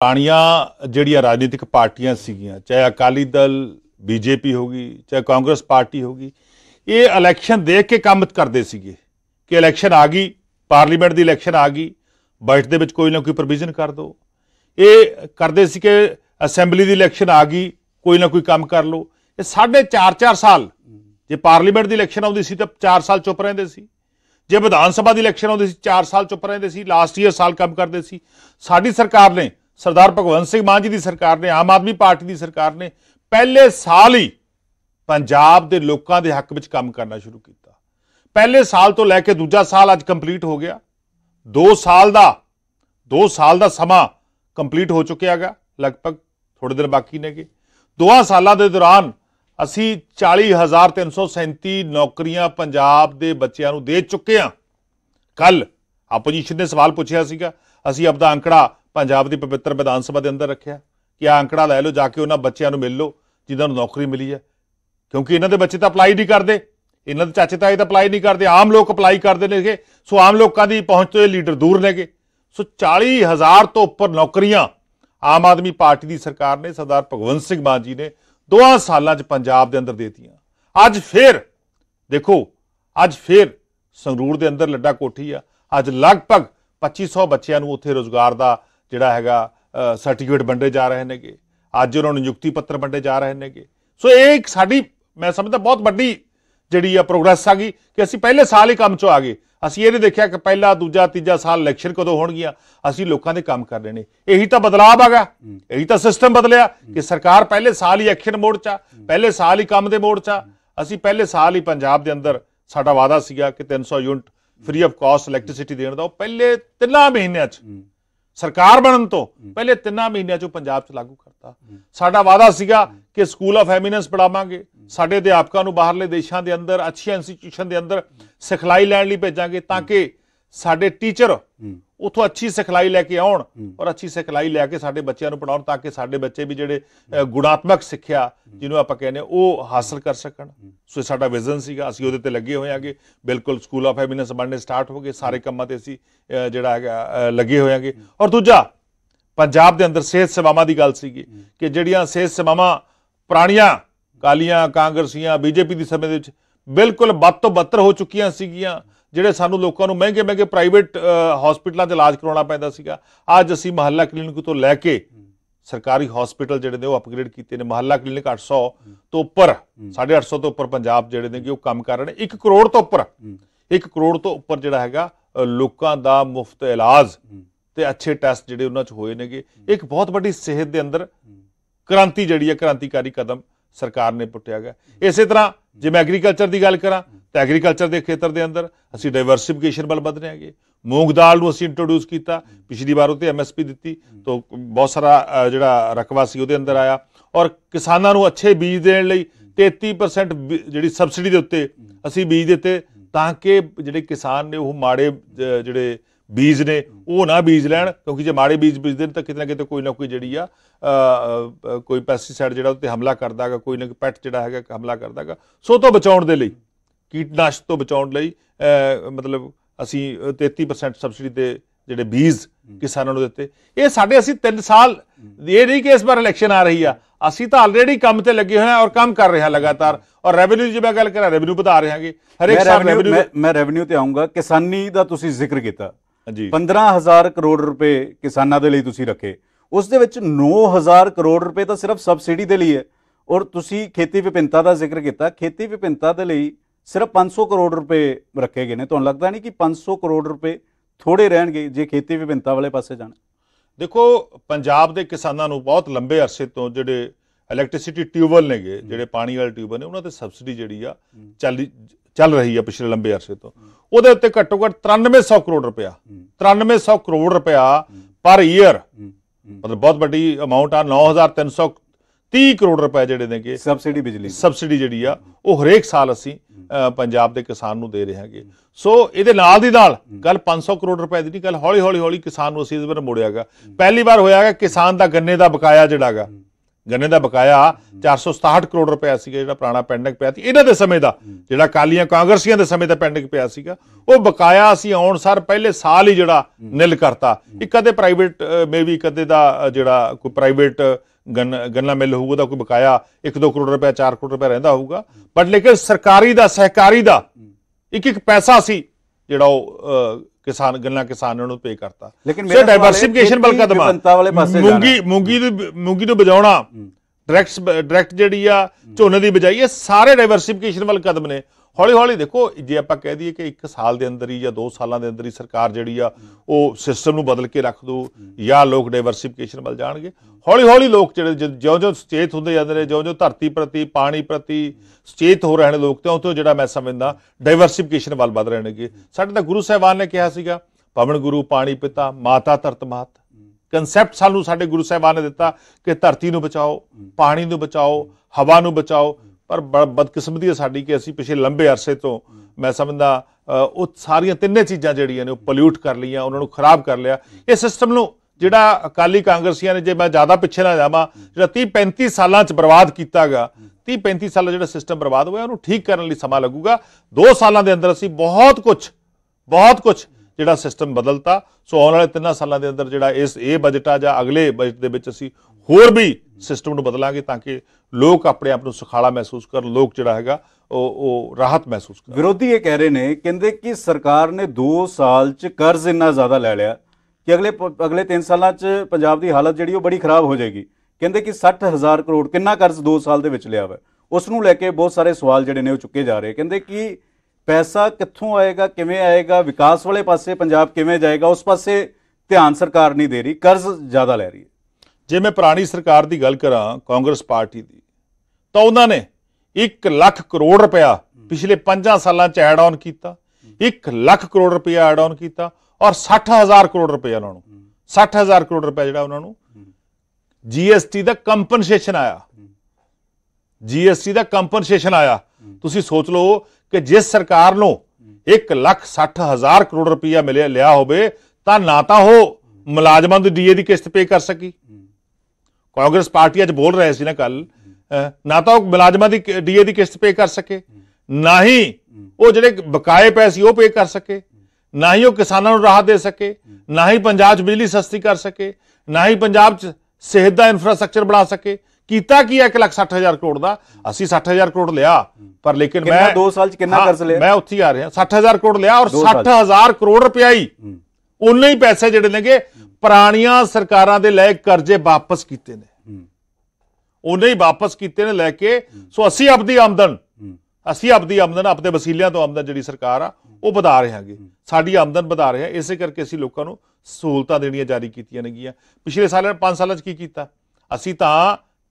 ਪੁਰਾਣੀਆਂ ਜਿਹੜੀਆਂ ਰਾਜਨੀਤਿਕ ਪਾਰਟੀਆਂ ਸੀਗੀਆਂ ਚਾਹੇ ਅਕਾਲੀ ਦਲ ਬੀਜੇਪੀ ਹੋਗੀ ਚਾਹੇ ਕਾਂਗਰਸ ਪਾਰਟੀ ਹੋਗੀ ਇਹ ਇਲੈਕਸ਼ਨ ਦੇਖ ਕੇ ਕੰਮ ਕਰਦੇ ਸੀਗੇ ਕਿ ਇਲੈਕਸ਼ਨ ਆ ਗਈ ਪਾਰਲੀਮੈਂਟ ਦੀ ਇਲੈਕਸ਼ਨ ਆ ਗਈ ਬਜਟ ਦੇ ਵਿੱਚ ਕੋਈ ਨਾ ਕੋਈ ਪ੍ਰੋਵੀਜ਼ਨ ਕਰ ਦਿਓ ਇਹ ਕਰਦੇ ਸੀ ਕਿ ਅਸੈਂਬਲੀ ਦੀ ਇਲੈਕਸ਼ਨ ਆ ਗਈ ਕੋਈ ਨਾ ਕੋਈ ਕੰਮ ਕਰ ਲਓ ਇਹ 4 4 ਸਾਲ ਜੇ ਪਾਰਲੀਮੈਂਟ ਦੀ ਇਲੈਕਸ਼ਨ ਆਉਂਦੀ ਸੀ ਤਾਂ 4 ਸਾਲ ਚੁੱਪ ਰਹਿੰਦੇ ਸੀ ਜੇ ਵਿਧਾਨ ਸਭਾ ਦੀ ਇਲੈਕਸ਼ਨ ਆਉਂਦੀ ਸੀ 4 ਸਾਲ ਚੁੱਪ ਰਹਿੰਦੇ ਸੀ ਲਾਸਟ ਈਅਰ ਸਾਲ ਕੰਮ ਕਰਦੇ ਸੀ ਸਾਡੀ ਸਰਕਾਰ ਨੇ ਸਰਦਾਰ ਭਗਵੰਤ ਸਿੰਘ ਮਾਨ ਜੀ ਦੀ ਸਰਕਾਰ ਨੇ ਆਮ ਆਦਮੀ ਪਾਰਟੀ ਦੀ ਸਰਕਾਰ ਨੇ ਪਹਿਲੇ ਸਾਲ ਹੀ ਪੰਜਾਬ ਦੇ ਲੋਕਾਂ ਦੇ ਹੱਕ ਵਿੱਚ ਕੰਮ ਕਰਨਾ ਸ਼ੁਰੂ ਕੀਤਾ ਪਹਿਲੇ ਸਾਲ ਤੋਂ ਲੈ ਕੇ ਦੂਜਾ ਸਾਲ ਅੱਜ ਕੰਪਲੀਟ ਹੋ ਗਿਆ 2 ਸਾਲ ਦਾ 2 ਸਾਲ ਦਾ ਸਮਾਂ ਕੰਪਲੀਟ ਹੋ ਚੁੱਕਿਆ ਹੈਗਾ ਲਗਭਗ ਥੋੜੇ ਦਿਨ ਬਾਕੀ ਨੇਗੇ ਦੋਹਾਂ ਸਾਲਾਂ ਦੇ ਦੌਰਾਨ ਅਸੀਂ 40337 ਨੌਕਰੀਆਂ ਪੰਜਾਬ ਦੇ ਬੱਚਿਆਂ ਨੂੰ ਦੇ ਚੁੱਕੇ ਹਾਂ ਕੱਲ ਆਪੋਜੀਸ਼ਨ ਨੇ ਸਵਾਲ ਪੁੱਛਿਆ ਸੀਗਾ ਅਸੀਂ ਆਪਦਾ ਅੰਕੜਾ ਪੰਜਾਬ ਦੀ ਪਵਿੱਤਰ ਵਿਧਾਨ ਸਭਾ ਦੇ ਅੰਦਰ ਰੱਖਿਆ ਕਿ ਆ ਅੰਕੜਾ ਲੈ ਲਓ ਜਾ ਕੇ ਉਹਨਾਂ ਬੱਚਿਆਂ ਨੂੰ ਮਿਲ ਲਓ ਜਿਨ੍ਹਾਂ ਨੂੰ ਨੌਕਰੀ ਮਿਲੀ ਹੈ ਕਿਉਂਕਿ ਇਹਨਾਂ ਦੇ ਬੱਚੇ ਤਾਂ ਅਪਲਾਈ ਨਹੀਂ ਕਰਦੇ ਇਹਨਾਂ ਦੇ ਚਾਚੇ ਤਾਏ ਤਾਂ ਅਪਲਾਈ ਨਹੀਂ ਕਰਦੇ ਆਮ ਲੋਕ ਅਪਲਾਈ ਕਰਦੇ ਨੇਗੇ ਸੋ ਆਮ ਲੋਕਾਂ ਦੀ ਪਹੁੰਚ ਤੋਂ ਇਹ ਲੀਡਰ ਦੂਰ ਨੇਗੇ ਸੋ 40000 ਤੋਂ ਉੱਪਰ ਨੌਕਰੀਆਂ ਆਮ ਆਦਮੀ ਪਾਰਟੀ ਦੀ ਸਰਕਾਰ ਨੇ ਸਰਦਾਰ ਭਗਵੰਤ ਸਿੰਘ ਮਾਨ ਜੀ ਨੇ ਦੋਹਾਂ ਸਾਲਾਂ 'ਚ ਪੰਜਾਬ ਦੇ ਅੰਦਰ ਦੇਤੀਆਂ ਅੱਜ ਫੇਰ ਦੇਖੋ ਅੱਜ ਫੇਰ ਸੰਗਰੂਰ ਦੇ ਅੰਦਰ ਲੱਡਾ ਕੋਠੀ ਆ ਅੱਜ ਲਗਭਗ 2500 ਬੱਚਿਆਂ ਨੂੰ ਉੱਥੇ ਰੋਜ਼ਗਾਰ ਦਾ ਜਿਹੜਾ ਹੈਗਾ ਸਰਟੀਫਿਕੇਟ ਵੰਡੇ ਜਾ ਰਹੇ ਨੇਗੇ ਅੱਜ ਉਹਨਾਂ ਨੂੰ ਨਿਯੁਕਤੀ ਪੱਤਰ ਵੰਡੇ ਜਾ ਰਹੇ ਨੇਗੇ ਸੋ ਇਹ ਇੱਕ ਸਾਡੀ ਮੈਂ ਸਮਝਦਾ ਬਹੁਤ ਵੱਡੀ ਜਿਹੜੀ ਆ ਪ੍ਰੋਗਰੈਸ ਆ ਗਈ ਕਿ ਅਸੀਂ ਪਹਿਲੇ ਸਾਲ ਹੀ ਕੰਮ 'ਚੋਂ ਆ ਗਏ ਅਸੀਂ ਇਹ ਨਹੀਂ ਦੇਖਿਆ ਕਿ ਪਹਿਲਾ ਦੂਜਾ ਤੀਜਾ ਸਾਲ ਇਲੈਕਸ਼ਨ ਕਦੋਂ ਹੋਣਗੀਆਂ ਅਸੀਂ ਲੋਕਾਂ ਦੇ ਕੰਮ ਕਰ ਲੈਣੇ ਇਹੀ ਤਾਂ ਬਦਲਾਅ ਆਗਾ ਇਹੀ ਤਾਂ ਸਿਸਟਮ ਬਦਲਿਆ ਕਿ ਸਰਕਾਰ ਪਹਿਲੇ ਸਾਲ ਹੀ ਐਕਸ਼ਨ ਮੋਡ 'ਚ ਆ ਪਹਿਲੇ ਸਾਲ ਹੀ ਕੰਮ ਦੇ ਮੋਡ 'ਚ ਆ ਅਸੀਂ ਪਹਿਲੇ ਸਾਲ ਹੀ ਪੰਜਾਬ ਦੇ ਅੰਦਰ ਸਾਡਾ ਵਾਅਦਾ ਸੀਗਾ ਕਿ 300 unit free of cost electricity ਦੇਣ ਦਾ ਉਹ ਪਹਿਲੇ 3 ਮਹੀਨਿਆਂ 'ਚ ਸਰਕਾਰ ਬਣਨ ਤੋਂ ਪਹਿਲੇ 3 ਮਹੀਨਿਆਂ ਚੋਂ ਪੰਜਾਬ 'ਚ ਲਾਗੂ ਕਰਤਾ ਸਾਡਾ ਵਾਅਦਾ ਸੀਗਾ ਕਿ ਸਕੂਲ ਆਫ ਐਮੀਨੈਂਸ ਪੜਾਵਾਂਗੇ ਸਾਡੇ ਅਧਿਆਪਕਾਂ ਨੂੰ ਬਾਹਰਲੇ ਦੇਸ਼ਾਂ ਦੇ ਅੰਦਰ ਅੱਛੀਆਂ ਇੰਸਟੀਚਿਊਸ਼ਨ ਦੇ ਅੰਦਰ ਸਿਖਲਾਈ ਲੈਣ ਲਈ ਭੇਜਾਂਗੇ ਤਾਂ ਕਿ ਸਾਡੇ ਟੀਚਰ ਉਥੋਂ ਅੱਛੀ ਸਿਖਲਾਈ ਲੈ ਕੇ ਆਉਣ ਔਰ ਅੱਛੀ ਸਿਖਲਾਈ ਲੈ ਕੇ ਸਾਡੇ ਬੱਚਿਆਂ ਨੂੰ ਪੜਾਉਣ ਤਾਂ ਕਿ ਸਾਡੇ ਬੱਚੇ ਵੀ ਜਿਹੜੇ ਗੁਣਾਤਮਕ ਸਿੱਖਿਆ ਜਿਹਨੂੰ ਆਪਾਂ ਕਹਿੰਦੇ ਉਹ ਹਾਸਲ ਕਰ ਸਕਣ ਸੋ ਸਾਡਾ ਵਿਜ਼ਨ ਸੀਗਾ ਅਸੀਂ ਉਹਦੇ ਤੇ ਲੱਗੇ ਹੋਏ ਆਂਗੇ ਬਿਲਕੁਲ ਸਕੂਲ ਆਫ ਹੈਪੀਨੈਸ ਬਣਨੇ ਸਟਾਰਟ ਹੋ ਗਏ ਸਾਰੇ ਕੰਮਾਂ ਤੇ ਅਸੀਂ ਜਿਹੜਾ ਹੈਗਾ ਲੱਗੇ ਹੋਏ ਆਂਗੇ ਔਰ ਦੂਜਾ ਪੰਜਾਬ ਦੇ ਅੰਦਰ ਸਿਹਤ ਸੇਵਾਵਾਂ ਦੀ ਗੱਲ ਸੀਗੀ ਕਿ ਜਿਹੜੀਆਂ ਸਿਹਤ ਸੇਵਾਵਾਂ ਪ੍ਰਾਣੀਆਂ ਕਾਲੀਆਂ ਕਾਂਗਰਸੀਆਂ ਬੀਜੇਪੀ ਦੀ ਸਮੇਂ ਦੇ ਵਿੱਚ ਬਿਲਕੁਲ ਬੱਤ ਤੋਂ ਬੱਤਰ ਹੋ ਚੁੱਕੀਆਂ ਸੀਗੀਆਂ ਜਿਹੜੇ ਸਾਨੂੰ ਲੋਕਾਂ ਨੂੰ ਮਹਿੰਗੇ ਮਹਿੰਗੇ ਪ੍ਰਾਈਵੇਟ ਹਸਪੀਟਲਾਂ ਤੇ ਇਲਾਜ ਕਰਾਉਣਾ ਪੈਂਦਾ ਸੀਗਾ ਅੱਜ ਅਸੀਂ ਮਹੱਲਾ ਕਲੀਨਿਕ ਤੋਂ ਲੈ ਕੇ ਸਰਕਾਰੀ ਹਸਪੀਟਲ ਜਿਹੜੇ ਨੇ ਉਹ ਅਪਗ੍ਰੇਡ ਕੀਤੇ ਨੇ ਮਹੱਲਾ ਕਲੀਨਿਕ 800 ਤੋਂ ਉੱਪਰ 850 ਤੋਂ ਉੱਪਰ ਪੰਜਾਬ ਜਿਹੜੇ ਨੇ ਕਿ ਉਹ ਕੰਮ ਕਰ ਰਹੇ ਨੇ 1 ਕਰੋੜ ਤੋਂ ਉੱਪਰ 1 ਕਰੋੜ ਤੋਂ ਉੱਪਰ ਜਿਹੜਾ ਹੈਗਾ ਲੋਕਾਂ ਦਾ ਮੁਫਤ ਇਲਾਜ ਤੇ ਅੱਛੇ ਟੈਸਟ ਜਿਹੜੇ ਉਹਨਾਂ 'ਚ ਹੋਏ ਨੇਗੇ ਇੱਕ ਬਹੁਤ ਵੱਡੀ ਸਿਹਤ ਦੇ ਅੰਦਰ ਕ੍ਰਾਂਤੀ ਜਿਹੜੀ ਹੈ ਕ੍ਰਾਂਤੀਕਾਰੀ ਕਦਮ ਸਰਕਾਰ ਨੇ ਪੁੱਟਿਆ ਗਿਆ ਇਸੇ ਤਰ੍ਹਾਂ ਜੇ ਮੈਂ ਐਗਰੀਕਲਚਰ ਦੀ ਗੱਲ ਕਰਾਂ ਤਾਂ ਐਗਰੀਕਲਚਰ ਦੇ ਖੇਤਰ ਦੇ ਅੰਦਰ ਅਸੀਂ ਡਾਈਵਰਸਿਫਿਕੇਸ਼ਨ ਵੱਲ ਵਧ ਰਹੇ ਹਾਂਗੇ ਮੂੰਗ ਦਾਲ ਨੂੰ ਅਸੀਂ ਇੰਟਰੋਡਿਊਸ ਕੀਤਾ ਪਿਛਲੀ ਵਾਰ ਉਹਤੇ ਐਮਐਸਪੀ ਦਿੱਤੀ ਤੋਂ ਬਹੁਤ ਸਾਰਾ ਜਿਹੜਾ ਰਕਵਾ ਸੀ ਉਹਦੇ ਅੰਦਰ ਆਇਆ ਔਰ ਕਿਸਾਨਾਂ ਨੂੰ ਅੱਛੇ ਬੀਜ ਦੇਣ ਲਈ 33% ਜਿਹੜੀ ਸਬਸਿਡੀ ਦੇ ਉੱਤੇ ਅਸੀਂ ਬੀਜ ਦਿੱਤੇ ਤਾਂ ਕਿ ਜਿਹੜੇ ਕਿਸਾਨ ਨੇ ਉਹ ਮਾੜੇ ਜਿਹੜੇ ਬੀਜ ਨੇ ਉਹ ਨਾ ਬੀਜ ਲੈਣ ਕਿਉਂਕਿ ਜੇ ਮਾੜੇ ਬੀਜ ਬੀਜਦੇ ਨੇ ਤਾਂ ਕਿਤੇ ਨਾ ਕਿਤੇ ਕੋਈ ਨਾ ਕੋਈ ਜਿਹੜੀ ਆ ਕੋਈ ਪੈਸਟੀਸਾਈਡ ਜਿਹੜਾ ਉੱਤੇ ਹਮਲਾ ਕਰਦਾਗਾ ਕੋਈ ਨਾ ਕੋਈ ਪੈਟ ਜਿਹੜਾ ਹੈਗਾ ਹਮਲਾ ਕਰਦਾਗਾ ਸੋ ਤੋਂ ਬਚਾਉਣ ਦੇ ਲਈ ਕੀਟਨਾਸ਼ਕ ਤੋਂ ਬਚਾਉਣ ਲਈ ਮਤਲਬ ਅਸੀਂ 33% ਸਬਸਿਡੀ ਤੇ ਜਿਹੜੇ ਬੀਜ ਕਿਸਾਨਾਂ ਨੂੰ ਦਿੱਤੇ ਇਹ ਸਾਡੇ ਅਸੀਂ 3 ਸਾਲ ਇਹ ਨਹੀਂ ਕਿ ਇਸ ਵਾਰ ਇਲੈਕਸ਼ਨ ਆ ਰਹੀ ਆ ਅਸੀਂ ਤਾਂ ਆਲਰੇਡੀ ਕੰਮ ਤੇ ਲੱਗੇ ਹੋਏ ਆ ਔਰ ਕੰਮ ਕਰ ਰਿਹਾ ਲਗਾਤਾਰ ਔਰ ਰੈਵਨਿਊ ਦੀ ਗੱਲ ਕਰਾਂ ਰੈਵਨਿਊ ਵਧਾ ਰਹੇ ਹਾਂਗੇ ਹਰ ਇੱਕ ਸਾਲ ਰੈਵਨਿਊ ਮੈਂ ਰੈਵਨਿਊ ਤੇ ਆਉਂਗਾ ਕਿਸਾਨੀ ਦਾ ਤੁਸੀਂ ਜ਼ਿਕਰ ਕੀਤਾ ਜੀ 15000 ਕਰੋੜ ਰੁਪਏ ਕਿਸਾਨਾਂ ਦੇ ਲਈ ਤੁਸੀਂ ਰੱਖੇ ਉਸ ਦੇ ਵਿੱਚ 9000 ਕਰੋੜ ਰੁਪਏ ਤਾਂ ਸਿਰਫ ਸਬਸਿਡੀ ਦੇ ਲਈ ਹੈ ਔਰ ਤੁਸੀਂ ਖੇਤੀ ਵਿਭਿੰਨਤਾ ਦਾ ਜ਼ਿਕਰ ਕੀਤਾ ਖੇਤੀ ਵਿਭਿੰਨਤਾ ਦੇ ਲਈ ਸਿਰਫ 500 ਕਰੋੜ ਰੁਪਏ ਰੱਖੇ ਗਏ ਨੇ ਤੁਹਾਨੂੰ ਲੱਗਦਾ ਨਹੀਂ ਕਿ 500 ਕਰੋੜ ਰੁਪਏ ਥੋੜੇ ਰਹਿਣਗੇ ਜੇ ਖੇਤੀ ਵਿਭਿੰਨਤਾ ਵਾਲੇ ਪਾਸੇ ਜਾਣ ਦੇਖੋ ਪੰਜਾਬ ਦੇ ਕਿਸਾਨਾਂ ਨੂੰ ਬਹੁਤ ਲੰਬੇ ਅਰਸੇ ਤੋਂ ਜਿਹੜੇ ਇਲੈਕਟ੍ਰਿਸਿਟੀ ਟਿਊਬਲ ਨੇਗੇ ਜਿਹੜੇ ਪਾਣੀ ਵਾਲੇ ਟਿਊਬਲ ਨੇ ਉਹਨਾਂ ਤੇ ਸਬਸਿਡੀ ਜਿਹੜੀ ਆ ਚੱਲ ਰਹੀ ਆ ਪਿਛਲੇ ਲੰਬੇ ਅਰਸੇ ਤੋਂ ਉਹਦੇ ਉੱਤੇ ਘੱਟੋ ਘੱਟ 9300 ਕਰੋੜ ਰੁਪਿਆ 9300 ਕਰੋੜ ਰੁਪਿਆ ਪਰ ਈਅਰ ਮਤਲਬ ਬਹੁਤ ਵੱਡੀ ਅਮਾਉਂਟ ਆ 9330 ਕਰੋੜ ਰੁਪਏ ਜਿਹੜੇ ਨੇਗੇ ਸਬਸਿਡੀ ਬਿਜਲੀ ਸਬਸਿਡੀ ਜਿਹੜੀ ਆ ਉਹ ਹਰੇਕ ਸਾਲ ਅਸੀਂ ਪੰਜਾਬ ਦੇ ਕਿਸਾਨ ਨੂੰ ਦੇ ਰਹੇ ਹਾਂਗੇ ਸੋ ਇਹਦੇ ਨਾਲ ਦੀ ਨਾਲ ਗੱਲ 500 ਕਰੋੜ ਰੁਪਏ ਦੀ ਨਹੀਂ ਗੱਲ ਹੌਲੀ ਹੌਲੀ ਹੌਲੀ ਕਿਸਾਨ ਨੂੰ ਅਸੀਂ ਇਸ ਵਾਰ ਮੋੜਿਆਗਾ ਪਹਿਲੀ ਵਾਰ ਹੋਇਆਗਾ ਕਿਸਾਨ ਦਾ ਗੰਨੇ ਦਾ ਬਕਾਇਆ ਜਿਹੜਾਗਾ ਗੰਨੇ ਦਾ ਬਕਾਇਆ 467 ਕਰੋੜ ਰੁਪਏ ਸੀਗਾ ਜਿਹੜਾ ਪੁਰਾਣਾ ਪੈਂਡਿੰਗ ਪਿਆ ਸੀ ਇਹਨਾਂ ਦੇ ਸਮੇਂ ਦਾ ਜਿਹੜਾ ਕਾਲੀਆਂ ਕਾਂਗਰਸੀਆਂ ਦੇ ਸਮੇਂ ਦਾ ਪੈਂਡਿੰਗ ਪਿਆ ਸੀਗਾ ਉਹ ਬਕਾਇਆ ਅਸੀਂ ਆਉਣ ਸਰ ਪਹਿਲੇ ਸਾਲ ਹੀ ਜਿਹੜਾ ਨਿਲ ਕਰਤਾ ਇੱਕ ਕਦੇ ਪ੍ਰਾਈਵੇਟ ਮੇਬੀ ਕਦੇ ਦਾ ਜਿਹੜਾ ਕੋਈ ਪ੍ਰਾਈਵੇਟ ਗੰਨਾ ਮਿਲ ਹੋਊਗਾ ਦਾ ਕੋਈ ਬਕਾਇਆ 1-2 ਕਰੋੜ ਰੁਪਏ 4 ਕਰੋੜ ਰੁਪਏ ਰਹਿੰਦਾ ਹੋਊਗਾ ਪਰ ਲੇਕਿਨ ਸਰਕਾਰੀ ਦਾ ਸਹਿਕਾਰੀ ਦਾ ਇੱਕ ਇੱਕ ਪੈਸਾ ਸੀ ਜਿਹੜਾ ਉਹ ਕਿਸਾਨ ਗੱਲਾਂ ਕਿਸਾਨਾਂ ਨੂੰ ਪੇ ਕਰਤਾ ਲੇਕਿਨ ਮੇਰਾ ਡਾਈਵਰਸਿਫਿਕੇਸ਼ਨ ਬਲ ਕਦਮ ਮੂੰਗੀ ਮੂੰਗੀ ਦੀ ਮੂੰਗੀ ਤੋਂ ਬਜਾਉਣਾ ਡਾਇਰੈਕਟ ਡਾਇਰੈਕਟ ਜਿਹੜੀ ਆ ਝੋਨੇ ਦੀ ਬਜਾਈ ਇਹ ਸਾਰੇ ਡਾਈਵਰਸਿਫਿਕੇਸ਼ਨ ਵੱਲ ਕਦਮ ਨੇ ਹੌਲੀ ਹੌਲੀ ਦੇਖੋ ਜੇ ਆਪਾਂ ਕਹਿ ਦਈਏ ਕਿ 1 ਸਾਲ ਦੇ ਅੰਦਰ ਹੀ ਜਾਂ 2 ਸਾਲਾਂ ਦੇ ਅੰਦਰ ਹੀ ਸਰਕਾਰ ਜਿਹੜੀ ਆ ਉਹ ਸਿਸਟਮ ਨੂੰ ਬਦਲ ਕੇ ਰੱਖ ਦੋ ਜਾਂ ਲੋਕ ਡਾਈਵਰਸਿਫਿਕੇਸ਼ਨ ਵੱਲ ਜਾਣਗੇ ਹੌਲੀ ਹੌਲੀ ਲੋਕ ਜਿਹੜੇ ਜਿਉਂ-ਜਿਉਂ ਸਚੇਤ ਹੁੰਦੇ ਜਾਂਦੇ ਨੇ ਜਿਉਂ-ਜਿਉਂ ਧਰਤੀ ਪ੍ਰਤੀ ਪਾਣੀ ਪ੍ਰਤੀ ਸਚੇਤ ਹੋ ਰਹੇ ਨੇ ਲੋਕ ਤੇ ਉਤੋਂ ਜਿਹੜਾ ਮੈਂ ਸਮਝਦਾ ਡਾਈਵਰਸਿਫਿਕੇਸ਼ਨ ਵੱਲ ਵੱਧ ਰਹੇ ਨੇਗੇ ਸਾਡੇ ਤਾਂ ਗੁਰੂ ਸਾਹਿਬਾਨ ਨੇ ਕਿਹਾ ਸੀਗਾ ਪਵਨ ਗੁਰੂ ਪਾਣੀ ਪਿਤਾ ਮਾਤਾ ਧਰਤ ਮਾਤ ਕਨਸੈਪਟ ਸਾਨੂੰ ਸਾਡੇ ਗੁਰੂ ਸਾਹਿਬਾਨ ਨੇ ਦਿੱਤਾ ਕਿ ਧਰਤੀ ਨੂੰ ਬਚਾਓ ਪਾਣੀ ਨੂੰ ਬਚਾਓ ਹਵਾ ਨੂੰ ਬਚਾਓ ਪਰ ਬਦਕਿਸਮਤੀ ਹੈ ਸਾਡੀ ਕਿ ਅਸੀਂ ਪਿਛਲੇ ਲੰਬੇ ਅਰਸੇ ਤੋਂ ਮੈਂ ਸਮਝਦਾ ਉਹ ਸਾਰੀਆਂ ਤਿੰਨੇ ਚੀਜ਼ਾਂ ਜਿਹੜੀਆਂ ਨੇ ਉਹ ਪੋਲਿਊਟ ਕਰ ਲਈਆਂ ਉਹਨਾਂ ਨੂੰ ਖਰਾਬ ਕਰ ਲਿਆ ਇਹ ਸਿਸਟਮ ਨੂੰ ਜਿਹੜਾ ਅਕਾਲੀ ਕਾਂਗਰਸੀਆਂ ਨੇ ਜੇ ਮੈਂ ਜ਼ਿਆਦਾ ਪਿੱਛੇ ਨਾ ਜਾਵਾਂ ਜਿਹੜਾ 30 35 ਸਾਲਾਂ ਚ ਬਰਬਾਦ ਕੀਤਾਗਾ 30 35 ਸਾਲਾਂ ਜਿਹੜਾ ਸਿਸਟਮ ਬਰਬਾਦ ਹੋਇਆ ਉਹਨੂੰ ਠੀਕ ਕਰਨ ਲਈ ਸਮਾਂ ਲੱਗੂਗਾ 2 ਸਾਲਾਂ ਦੇ ਅੰਦਰ ਅਸੀਂ ਬਹੁਤ ਕੁਝ ਬਹੁਤ ਕੁਝ ਜਿਹੜਾ ਸਿਸਟਮ ਬਦਲਤਾ ਸੋ ਆਉਣ ਵਾਲੇ 3 ਸਾਲਾਂ ਦੇ ਅੰਦਰ ਜਿਹੜਾ ਇਸ ਇਹ ਬਜਟ ਆ ਜਾਂ ਅਗਲੇ ਬਜਟ ਦੇ ਵਿੱਚ ਅਸੀਂ ਹੋਰ ਵੀ ਸਿਸਟਮ ਨੂੰ ਬਦਲਾਂਗੇ ਤਾਂ ਕਿ ਲੋਕ ਆਪਣੇ ਆਪ ਨੂੰ ਸੁਖਾਲਾ ਮਹਿਸੂਸ ਕਰਨ ਲੋਕ ਜਿਹੜਾ ਹੈਗਾ ਉਹ ਉਹ ਰਾਹਤ ਮਹਿਸੂਸ ਕਰ ਵਿਰੋਧੀ ਇਹ ਕਹਿ ਰਹੇ ਨੇ ਕਹਿੰਦੇ ਕਿ ਸਰਕਾਰ ਨੇ 2 ਸਾਲ ਚ ਕਰਜ਼ ਇੰਨਾ ਜ਼ਿਆਦਾ ਲੈ ਲਿਆ ਕਿ ਅਗਲੇ ਅਗਲੇ 3 ਸਾਲਾਂ ਚ ਪੰਜਾਬ ਦੀ ਹਾਲਤ ਜਿਹੜੀ ਉਹ ਬੜੀ ਖਰਾਬ ਹੋ ਜਾਏਗੀ ਕਹਿੰਦੇ ਕਿ 60000 ਕਰੋੜ ਕਿੰਨਾ ਕਰਜ਼ 2 ਸਾਲ ਦੇ ਵਿੱਚ ਲਿਆ ਵਾ ਉਸ ਨੂੰ ਲੈ ਕੇ ਬਹੁਤ ਸਾਰੇ ਸਵਾਲ ਜਿਹੜੇ ਨੇ ਉਹ ਚੁੱਕੇ ਜਾ ਰਹੇ ਕਹਿੰਦੇ ਕਿ ਪੈਸਾ ਕਿੱਥੋਂ ਆਏਗਾ ਕਿਵੇਂ ਆਏਗਾ ਵਿਕਾਸ ਵਾਲੇ ਪਾਸੇ ਪੰਜਾਬ ਕਿਵੇਂ ਜਾਏਗਾ ਉਸ ਪਾਸੇ ਧਿਆਨ ਸਰਕਾਰ ਨਹੀਂ ਦੇ ਰਹੀ ਕਰਜ਼ ਜ਼ਿਆਦਾ ਲੈ ਰਹੀ ਹੈ ਜੇ ਮੈਂ ਪੁਰਾਣੀ ਸਰਕਾਰ ਦੀ ਗੱਲ ਕਰਾਂ ਕਾਂਗਰਸ ਪਾਰਟੀ ਦੀ ਤਾਂ ਉਹਨਾਂ ਨੇ 1 ਲੱਖ ਕਰੋੜ ਰੁਪਇਆ ਪਿਛਲੇ 5 ਸਾਲਾਂ ਚ ਐਡ ਆਨ ਕੀਤਾ 1 ਲੱਖ ਕਰੋੜ ਰੁਪਇਆ ਐਡ ਆਨ ਕੀਤਾ ਔਰ 60000 ਕਰੋੜ ਰੁਪਇਆ ਉਹਨਾਂ ਨੂੰ 60000 ਕਰੋੜ ਰੁਪਇਆ ਜਿਹੜਾ ਉਹਨਾਂ ਨੂੰ ਜੀਐਸਟੀ ਦਾ ਕੰਪਨਸੇਸ਼ਨ ਆਇਆ ਜੀਐਸਟੀ ਦਾ ਕੰਪਨਸੇਸ਼ਨ ਆਇਆ ਤੁਸੀਂ ਸੋਚ ਲਓ ਕਿ ਜਿਸ ਸਰਕਾਰ ਨੂੰ 1 ਲੱਖ 60000 ਕਰੋੜ ਰੁਪਇਆ ਮਿਲਿਆ ਲਿਆ ਹੋਵੇ ਤਾਂ ਨਾ ਤਾਂ ਉਹ ਮੁਲਾਜ਼ਮਾਂ ਦੀ ਡੀਏ ਦੀ ਕਿਸ਼ਤ ਪੇ ਕਰ ਸਕੀ ਕਾਂਗਰਸ ਪਾਰਟੀ ਅੱਜ ਬੋਲ ਰਹੇ ਸੀ ਨਾ ਕੱਲ ਨਾ ਤਾਂ ਉਹ ਮੁਲਾਜ਼ਮਾਂ ਦੀ ਡੀਏ ਦੀ ਕਿਸ਼ਤ ਪੇ ਕਰ ਸਕੇ ਨਾ ਹੀ ਉਹ ਜਿਹੜੇ ਬਕਾਏ ਪੈਸੇ ਉਹ ਪੇ ਕਰ ਸਕੇ ਨਾ ਹੀ ਉਹ ਕਿਸਾਨਾਂ ਨੂੰ ਰਾਹਤ ਦੇ ਸਕੇ ਨਾ ਹੀ ਪੰਜਾਬ 'ਚ ਬਿਜਲੀ ਸਸਤੀ ਕਰ ਸਕੇ ਨਾ ਹੀ ਪੰਜਾਬ 'ਚ ਸਿਹਤ ਦਾ ਇਨਫਰਾਸਟ੍ਰਕਚਰ ਬਣਾ ਸਕੇ ਕੀਤਾ ਕੀ ਲੱਖ 60000 ਕਰੋੜ ਦਾ ਅਸੀਂ 60000 ਕਰੋੜ ਲਿਆ ਪਰ ਲੇਕਿਨ ਮੈਂ 2 ਸਾਲ 'ਚ ਕਿੰਨਾ ਕਰਜ਼ ਲਿਆ ਮੈਂ ਉੱਥੇ ਆ ਰਿਹਾ 60000 ਕਰੋੜ ਲਿਆ ਔਰ 60000 ਕਰੋੜ ਰੁਪਈਆ ਹੀ ਉਨੇ ਹੀ ਪੈਸੇ ਜਿਹੜੇ ਨੇਗੇ ਪੁਰਾਣੀਆਂ ਸਰਕਾਰਾਂ ਦੇ ਲੈ ਕਰਜ਼ੇ ਵਾਪਸ ਕੀਤੇ ਨੇ ਉਨੇ ਹੀ ਵਾਪਸ ਕੀਤੇ ਨੇ ਲੈ ਕੇ ਸੋ ਅਸੀਂ ਆਪਦੀ ਆਮਦਨ ਅਸੀਂ ਆਪਦੀ ਆਮਦਨ ਆਪਣੇ ਵਸੀਲਿਆਂ ਤੋਂ ਆਮਦਨ ਜਿਹੜੀ ਸਰਕਾਰ ਆ ਉਹ ਵਧਾ ਰਹੇ ਹਾਂਗੇ ਸਾਡੀ ਆਮਦਨ ਵਧਾ ਰਹੇ ਆ ਇਸੇ ਕਰਕੇ ਅਸੀਂ ਲੋਕਾਂ ਨੂੰ ਸਹੂਲਤਾਂ ਦੇਣੀਆਂ ਜਾਰੀ ਕੀਤੀਆਂ ਨੇਗੀਆਂ ਪਿਛਲੇ ਸਾਲਾਂ 5 ਸਾਲਾਂ 'ਚ ਕੀ ਕੀਤਾ ਅਸੀਂ ਤਾਂ